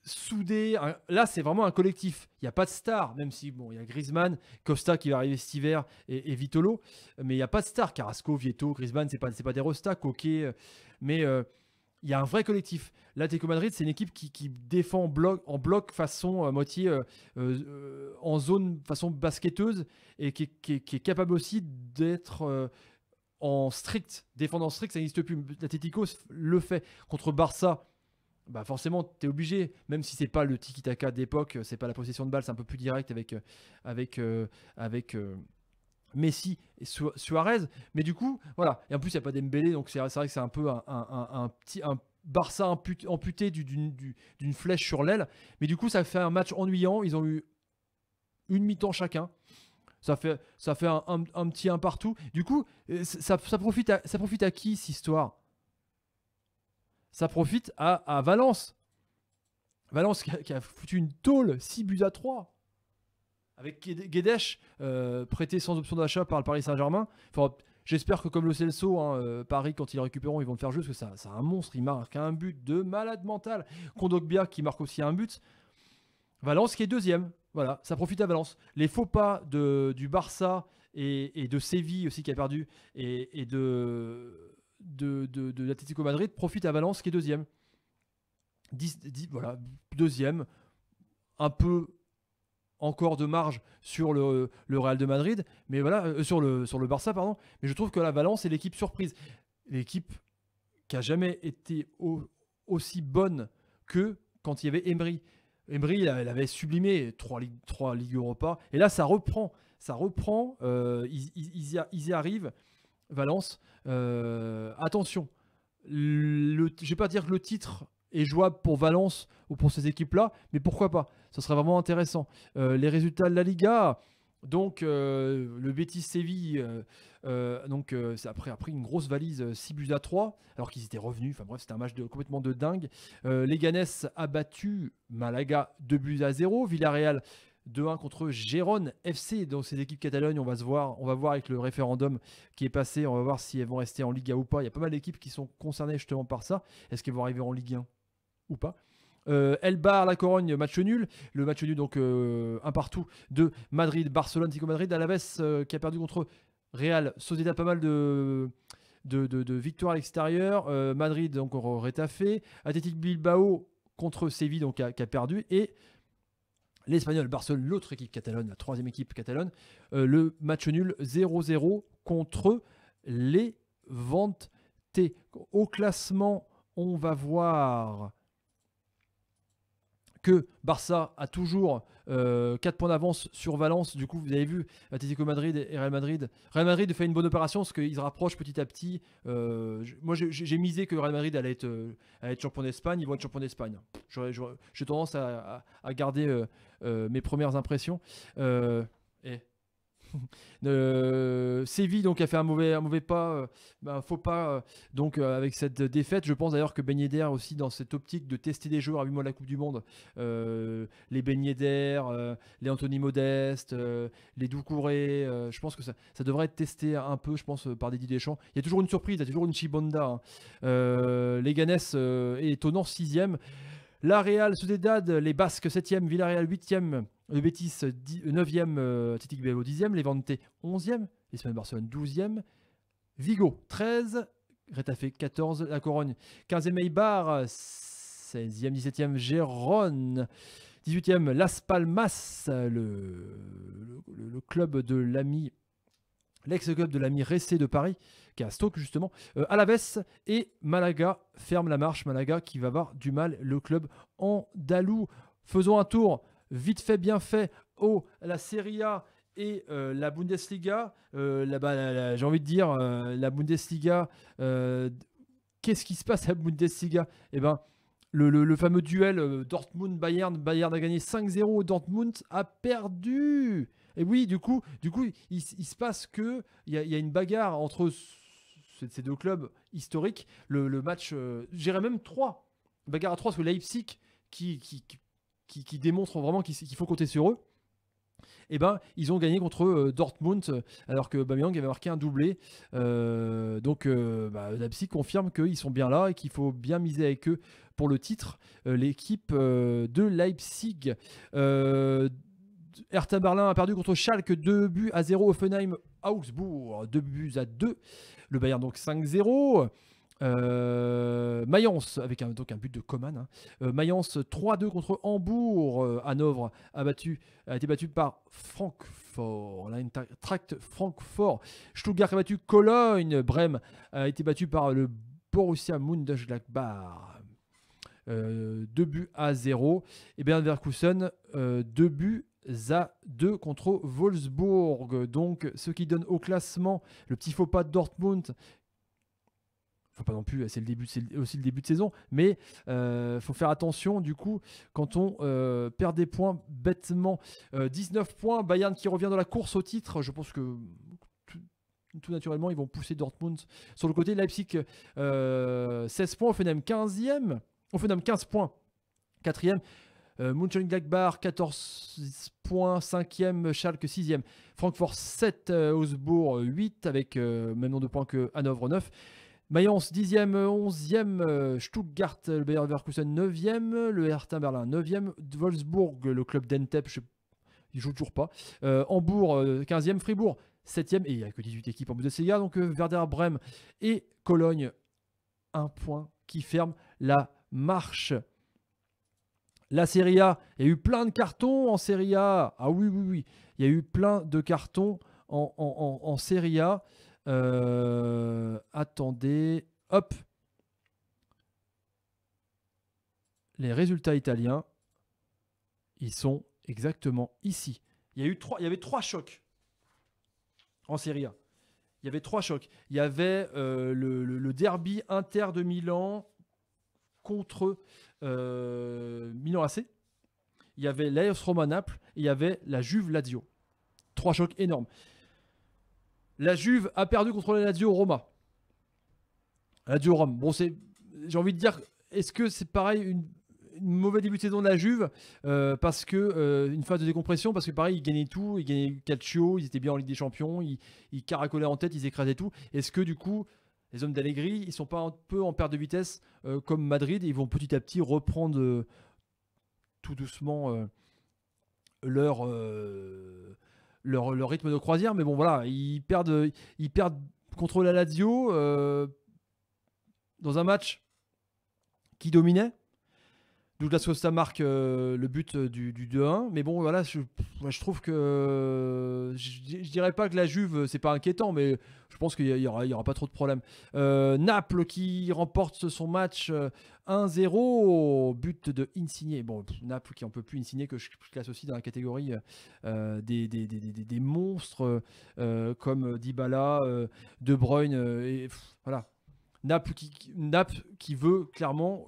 soudé. Là, c'est vraiment un collectif. Il n'y a pas de star, même si bon, il y a Griezmann, Costa qui va arriver cet hiver et, Vitolo, mais il n'y a pas de star. Carrasco, Vieto, Griezmann, c'est pas c'est pas des rostas, Coquet, euh, mais euh, il y a un vrai collectif. L'Atlético Madrid, c'est une équipe qui, défend en bloc, en bloc façon à euh, moitié en zone façon basketteuse et qui, est capable aussi d'être en strict, défendant strict, ça n'existe plus. L'Atletico le fait contre Barça bah, forcément, tu es obligé, même si c'est pas le tiki-taka d'époque, euh, c'est pas la possession de balle, c'est un peu plus direct avec, euh, avec, euh, avec Messi et Suarez. Mais du coup, voilà. Et en plus, il n'y a pas d'Embélé, donc c'est vrai que c'est un peu un, un, petit. Un, Barça amputé d'une flèche sur l'aile. Mais du coup, ça fait un match ennuyant. Ils ont eu une mi-temps chacun. Ça fait, ça fait un, petit un partout. Du coup, ça, profite ça profite à qui, cette histoire ça profite à, Valence. Valence qui a, foutu une tôle 6 buts à 3. Avec Guedes euh, prêté sans option d'achat par le Paris Saint-Germain. J'espère que comme le Celso, hein, euh, Paris, quand ils récupéreront, ils vont le faire jouer, parce que ça, c'est un monstre, il marque un but de malade mental. Kondogbia qui marque aussi un but. Valence qui est deuxième. Voilà, ça profite à Valence. Les faux pas de, du Barça et, de Séville aussi qui a perdu, et de de, de, l'Atlético Madrid profite à Valence qui est deuxième. voilà, deuxième, un peu encore de marge sur le, Real de Madrid, mais voilà, sur, le, sur le Barça, pardon. Mais je trouve que la Valence est l'équipe surprise. L'équipe qui a jamais été aussi bonne que quand il y avait Emery. Emery, elle avait sublimé trois ligues, trois ligues Europa. Et là, ça reprend. Ça reprend. ils, y, arrivent. Valence. Euh, attention, je ne vais pas dire que le titre est jouable pour Valence ou pour ces équipes-là, mais pourquoi pas ce serait vraiment intéressant. Euh, les résultats de la Liga, donc euh, le Betis Séville, donc c'est après, pris une grosse valise 6 buts à 3, alors qu'ils étaient revenus. Enfin bref, c'était un match complètement de dingue. Leganes a battu Malaga 2 buts à 0, Villarreal 2-1 contre Gérone FC. Donc ces équipes Catalogne, on va se voir, on va voir avec le référendum qui est passé, on va voir si elles vont rester en Liga ou pas. Il y a pas mal d'équipes qui sont concernées justement par ça. Est-ce qu'elles vont arriver en Ligue 1 ou pas euh, El La Corogne, match nul. Le match nul, donc euh, un partout de Madrid, Barcelone, Tico Madrid. Alaves euh, qui a perdu contre Real Sociedad. Pas mal de, de, victoires à l'extérieur. Euh, Madrid, donc, rétafé. Athletic Bilbao contre Séville, donc, qui a perdu. Et l'Espagnol Barcelone, l'autre équipe catalane, la troisième équipe catalane, euh, le match nul 0-0 contre les Ventes Au classement, on va voir que Barça a toujours euh, quatre 4 points d'avance sur Valence. Du coup, vous avez vu Atlético Madrid et Real Madrid. Real Madrid fait une bonne opération parce qu'ils se rapprochent petit à petit. Euh, moi, j'ai misé que Real Madrid allait être, euh, champion d'Espagne. Ils vont être champion d'Espagne. J'ai tendance à, garder mes premières impressions. et euh, Séville donc a fait un mauvais, mauvais pas, un euh, ben, faux pas euh, donc euh, avec cette défaite. Je pense d'ailleurs que Ben aussi dans cette optique de tester des joueurs à 8 mois de la Coupe du Monde, les Ben les Anthony Modeste, les Doucouré, je pense que ça, devrait être testé un peu, je pense, par Didier Deschamps. Il y a toujours une surprise, il y a toujours une Chibonda. Hein. les Ganes est étonnant sixième. La Real, Sociedad, les Basques 7e, Villarreal 8e, le Betis 9e, euh, bello euh, Bilbao 10e, Levante 11e, l'Espagne Barcelone 12e, Vigo 13, Retafe 14, La Corogne 15e, Eibar 16e, 17e, Gérone 18e, Las Palmas, le, le club de l'ami L'ex-club de l'ami récé de Paris, qui est à Stoke justement, euh, la baisse, et Malaga ferme la marche. Malaga qui va avoir du mal, le club andalou. Faisons un tour, vite fait, bien fait, au oh, la Serie A et euh, la Bundesliga. Euh, là, J'ai envie de dire, la Bundesliga, qu'est-ce qui se passe à la Bundesliga Eh ben, le, fameux duel Dortmund-Bayern, Bayern a gagné 5-0, Dortmund a perdu et oui, du coup, du coup il, se passe que il y, a une bagarre entre ces deux clubs historiques. Le, match, euh, j'irais même trois bagarre à trois, parce Leipzig, qui, qui, démontre vraiment qu'il faut compter sur eux, et eh ben, ils ont gagné contre euh, Dortmund, alors que Bamiyang avait marqué un doublé. Euh, donc bah, Leipzig confirme qu'ils sont bien là et qu'il faut bien miser avec eux pour le titre, l'équipe de Leipzig. Hertha Berlin a perdu contre Schalke 2 buts à 0. Offenheim Augsbourg 2 buts à 2. Le Bayern donc 5-0. Euh, Mayence avec un, donc un but de Coman. Hein. Euh, Mayence 3-2 contre Hambourg. Hanovre euh, a, été battu par Francfort. Là, tract Francfort. Stuttgart a battu Cologne. Brême a été battu par le Borussia Mönchengladbach. 2 buts à 0. Et Bernd Verkusen, 2 buts à 2 contre Wolfsburg. Donc, ce qui donne au classement le petit faux pas de Dortmund faut pas non plus, c'est le début, c'est aussi le début de saison, mais euh, faut faire attention du coup quand on euh, perd des points bêtement. 19 euh, points, Bayern qui revient dans la course au titre, je pense que tout, naturellement ils vont pousser Dortmund sur le côté. Leipzig 16 points, phénomène 15e, phénomène 15 points, 4e, euh, Gagbar, 14 points, 5e, Schalke 6e, Francfort 7, euh, Augsbourg 8 avec euh, même nombre de points que Hanovre 9. Mayence 10e, 11e, euh, Stuttgart, le Bayer Leverkusen 9e, le Hertha Berlin 9e, Wolfsburg, le club d'Entep, je ne joue toujours pas. Hambourg, 15e, Fribourg, 7e, et il n'y a que 18 équipes en Bundesliga. Donc Werder Brême et Cologne, un point qui ferme la marche. La Serie A, il y a eu plein de cartons en Serie A. Ah oui, oui, oui. Il y a eu plein de cartons en, en, Serie A. Euh, attendez. Hop. Les résultats italiens, ils sont exactement ici. Il y, eu trois, il y avait trois chocs en Serie A. Il y avait trois chocs. Il y avait euh, le derby inter de Milan contre euh, Milan AC, il y avait l'AS e Roma Naples il y avait la Juve Lazio. Trois chocs énormes. La Juve a perdu contre la Lazio Roma. Lazio Rome. Bon, c'est, j'ai envie de dire, est-ce que c'est pareil une, mauvaise début de saison de la Juve euh, parce que euh, une phase de décompression parce que pareil ils gagnaient tout, ils gagnaient Calcio, ils étaient bien en Ligue des Champions, ils, ils caracolaient en tête, ils écrasaient tout. Est-ce que du coup les hommes d'Allegri, ils sont pas un peu en perte de vitesse euh, comme Madrid. Ils vont petit à petit reprendre euh, tout doucement euh, leur, leur, rythme de croisière. Mais bon, voilà, ils perdent, ils perdent contre la Lazio dans un match qui dominait Douglas Costa marque euh, le but euh, du, 2-1. Mais bon, voilà, je, trouve que. Euh, je, dirais pas que la Juve, c'est pas inquiétant, mais je pense qu'il y, aura, pas trop de problèmes. Naples qui remporte son match 1-0, but de Insigné. Bon, Naples qui en peut plus Insigné, que je classe aussi dans la catégorie des, des, monstres comme Dybala, De Bruyne, et voilà. qui, Naples qui veut clairement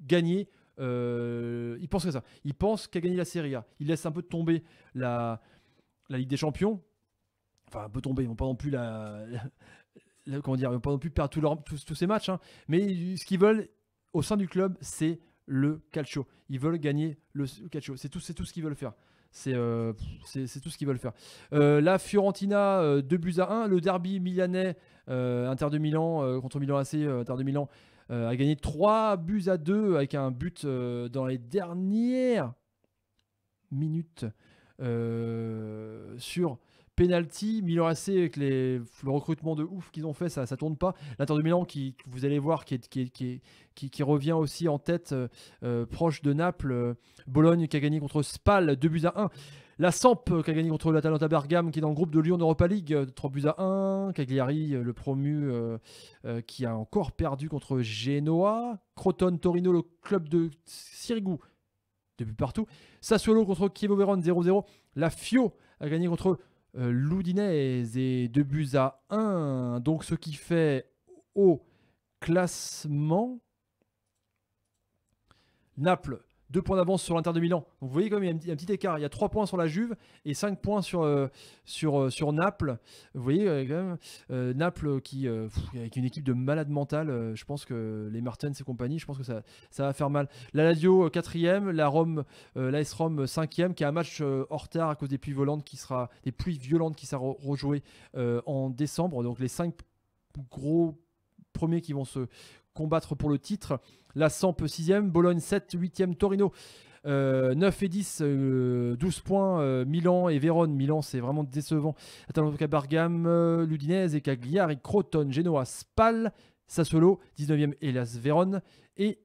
gagner. Euh, il pense que ça. Il pense qu'à gagner la Serie A. Il laisse un peu tomber la, la Ligue des Champions. Enfin, un peu tomber. Ils vont pas non plus la, comment dire, ils vont pas non plus perdre tous, ces matchs. Hein. Mais ce qu'ils veulent au sein du club, c'est le calcio. Ils veulent gagner le, calcio. C'est tout, ce qu'ils veulent faire. C'est, euh, tout ce qu'ils veulent faire. Euh, la Fiorentina, 2 buts à 1. Le derby milanais, Inter de Milan contre Milan AC, Inter de Milan, euh, a gagné 3 buts à 2 avec un but euh, dans les dernières minutes euh, sur penalty. Milan AC avec les, le recrutement de ouf qu'ils ont fait, ça ça tourne pas. L'Inter de Milan qui vous allez voir qui, qui, revient aussi en tête proche de Naples. Bologne qui a gagné contre Spal 2 buts à 1. La Samp qui a gagné contre l'Atalanta Bergame, qui est dans le groupe de Lyon Europa League, 3 euh, buts à 1. Cagliari, euh, le promu, euh, qui a encore perdu contre Genoa. Croton Torino, le club de Sirigu, depuis partout. Sassuolo contre Chievo Verona 0-0. La Fio a gagné contre l'Oudinese et 2 buts à 1. Donc ce qui fait au classement. Naples deux points d'avance sur l'Inter de Milan. vous voyez quand même, il y a un petit, écart. Il y a trois points sur la Juve et cinq points sur, euh, sur, euh, sur Naples. Vous voyez euh, quand même, Naples qui, avec une équipe de malade mentale, je pense que les Martens et compagnie, je pense que ça, ça va faire mal. La Lazio quatrième. la Rome, Rome cinquième qui a un match hors retard à cause des pluies violentes qui sera, des pluies violentes qui sera rejouée en décembre. Donc les cinq gros premiers qui vont se combattre pour le titre. La Samp 6 ème Bologne 7, 8e, Torino 9 euh, et 10, 12 euh, points, euh, Milan et Vérone. Milan, c'est vraiment décevant. Atalanta Bargame, Ludinese et Cagliari, Croton, Genoa, Spal, Sassolo, 19e, Hélas, Vérone. Et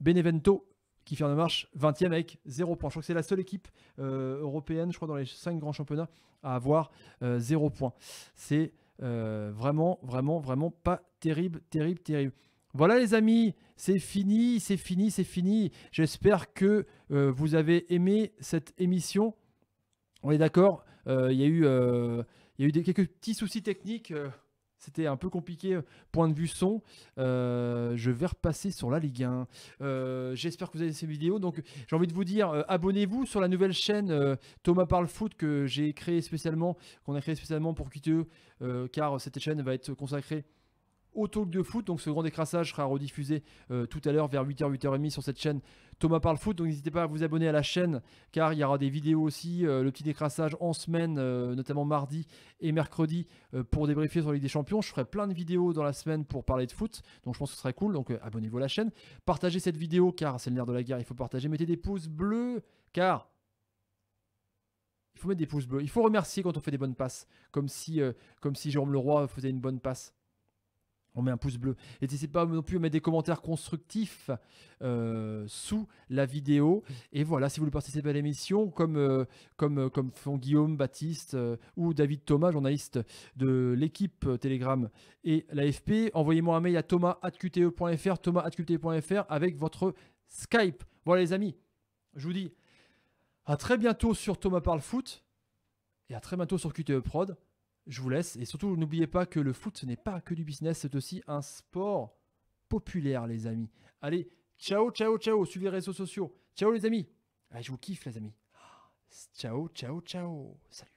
Benevento qui fait en marche 20e avec 0 points. Je crois que c'est la seule équipe européenne, je crois, dans les 5 grands championnats à avoir 0 points. C'est vraiment, vraiment, vraiment pas terrible, terrible, terrible. Voilà les amis, c'est fini, c'est fini, c'est fini. J'espère que euh, vous avez aimé cette émission. On est d'accord, euh, euh, il y a eu, des, quelques petits soucis techniques. C'était un peu compliqué, point de vue son. je vais repasser sur la Ligue 1. J'espère que vous avez ces vidéos. Donc, j'ai envie de vous dire, abonnez-vous sur la nouvelle chaîne Thomas Parle Foot que j'ai créée spécialement, qu'on a créée spécialement pour QTE, car cette chaîne va être consacrée au talk de foot. Donc ce grand décrassage sera rediffusé euh, tout à l'heure vers 8h, 8h30 sur cette chaîne Thomas parle foot. Donc n'hésitez pas à vous abonner à la chaîne car il y aura des vidéos aussi, euh, le petit décrassage en semaine, euh, notamment mardi et mercredi pour débriefer sur la Ligue des Champions. Je ferai plein de vidéos dans la semaine pour parler de foot. Donc je pense que ce serait cool. Donc abonnez-vous à la chaîne. Partagez cette vidéo car c'est le nerf de la guerre. Il faut partager. Mettez des pouces bleus car il faut mettre des pouces bleus. Il faut remercier quand on fait des bonnes passes, comme si, comme si Jérôme Leroy faisait une bonne passe on met un pouce bleu. Et n'hésitez pas non plus à mettre des commentaires constructifs euh, sous la vidéo. Et voilà, si vous voulez participer à l'émission, comme, euh, comme, euh, comme font Guillaume, Baptiste ou David Thomas, journaliste de l'équipe Telegram et l'AFP, envoyez-moi un mail à thomas.qte.fr, thomas.qte.fr avec votre Skype. Voilà les amis, je vous dis à très bientôt sur Thomas Parle Foot et à très bientôt sur QTE Prod je vous laisse. Et surtout, n'oubliez pas que le foot, ce n'est pas que du business, c'est aussi un sport populaire, les amis. Allez, ciao, ciao, ciao. Suivez les réseaux sociaux. Ciao, les amis. Ah, je vous kiffe, les amis. Ah, ciao, ciao, ciao. Salut.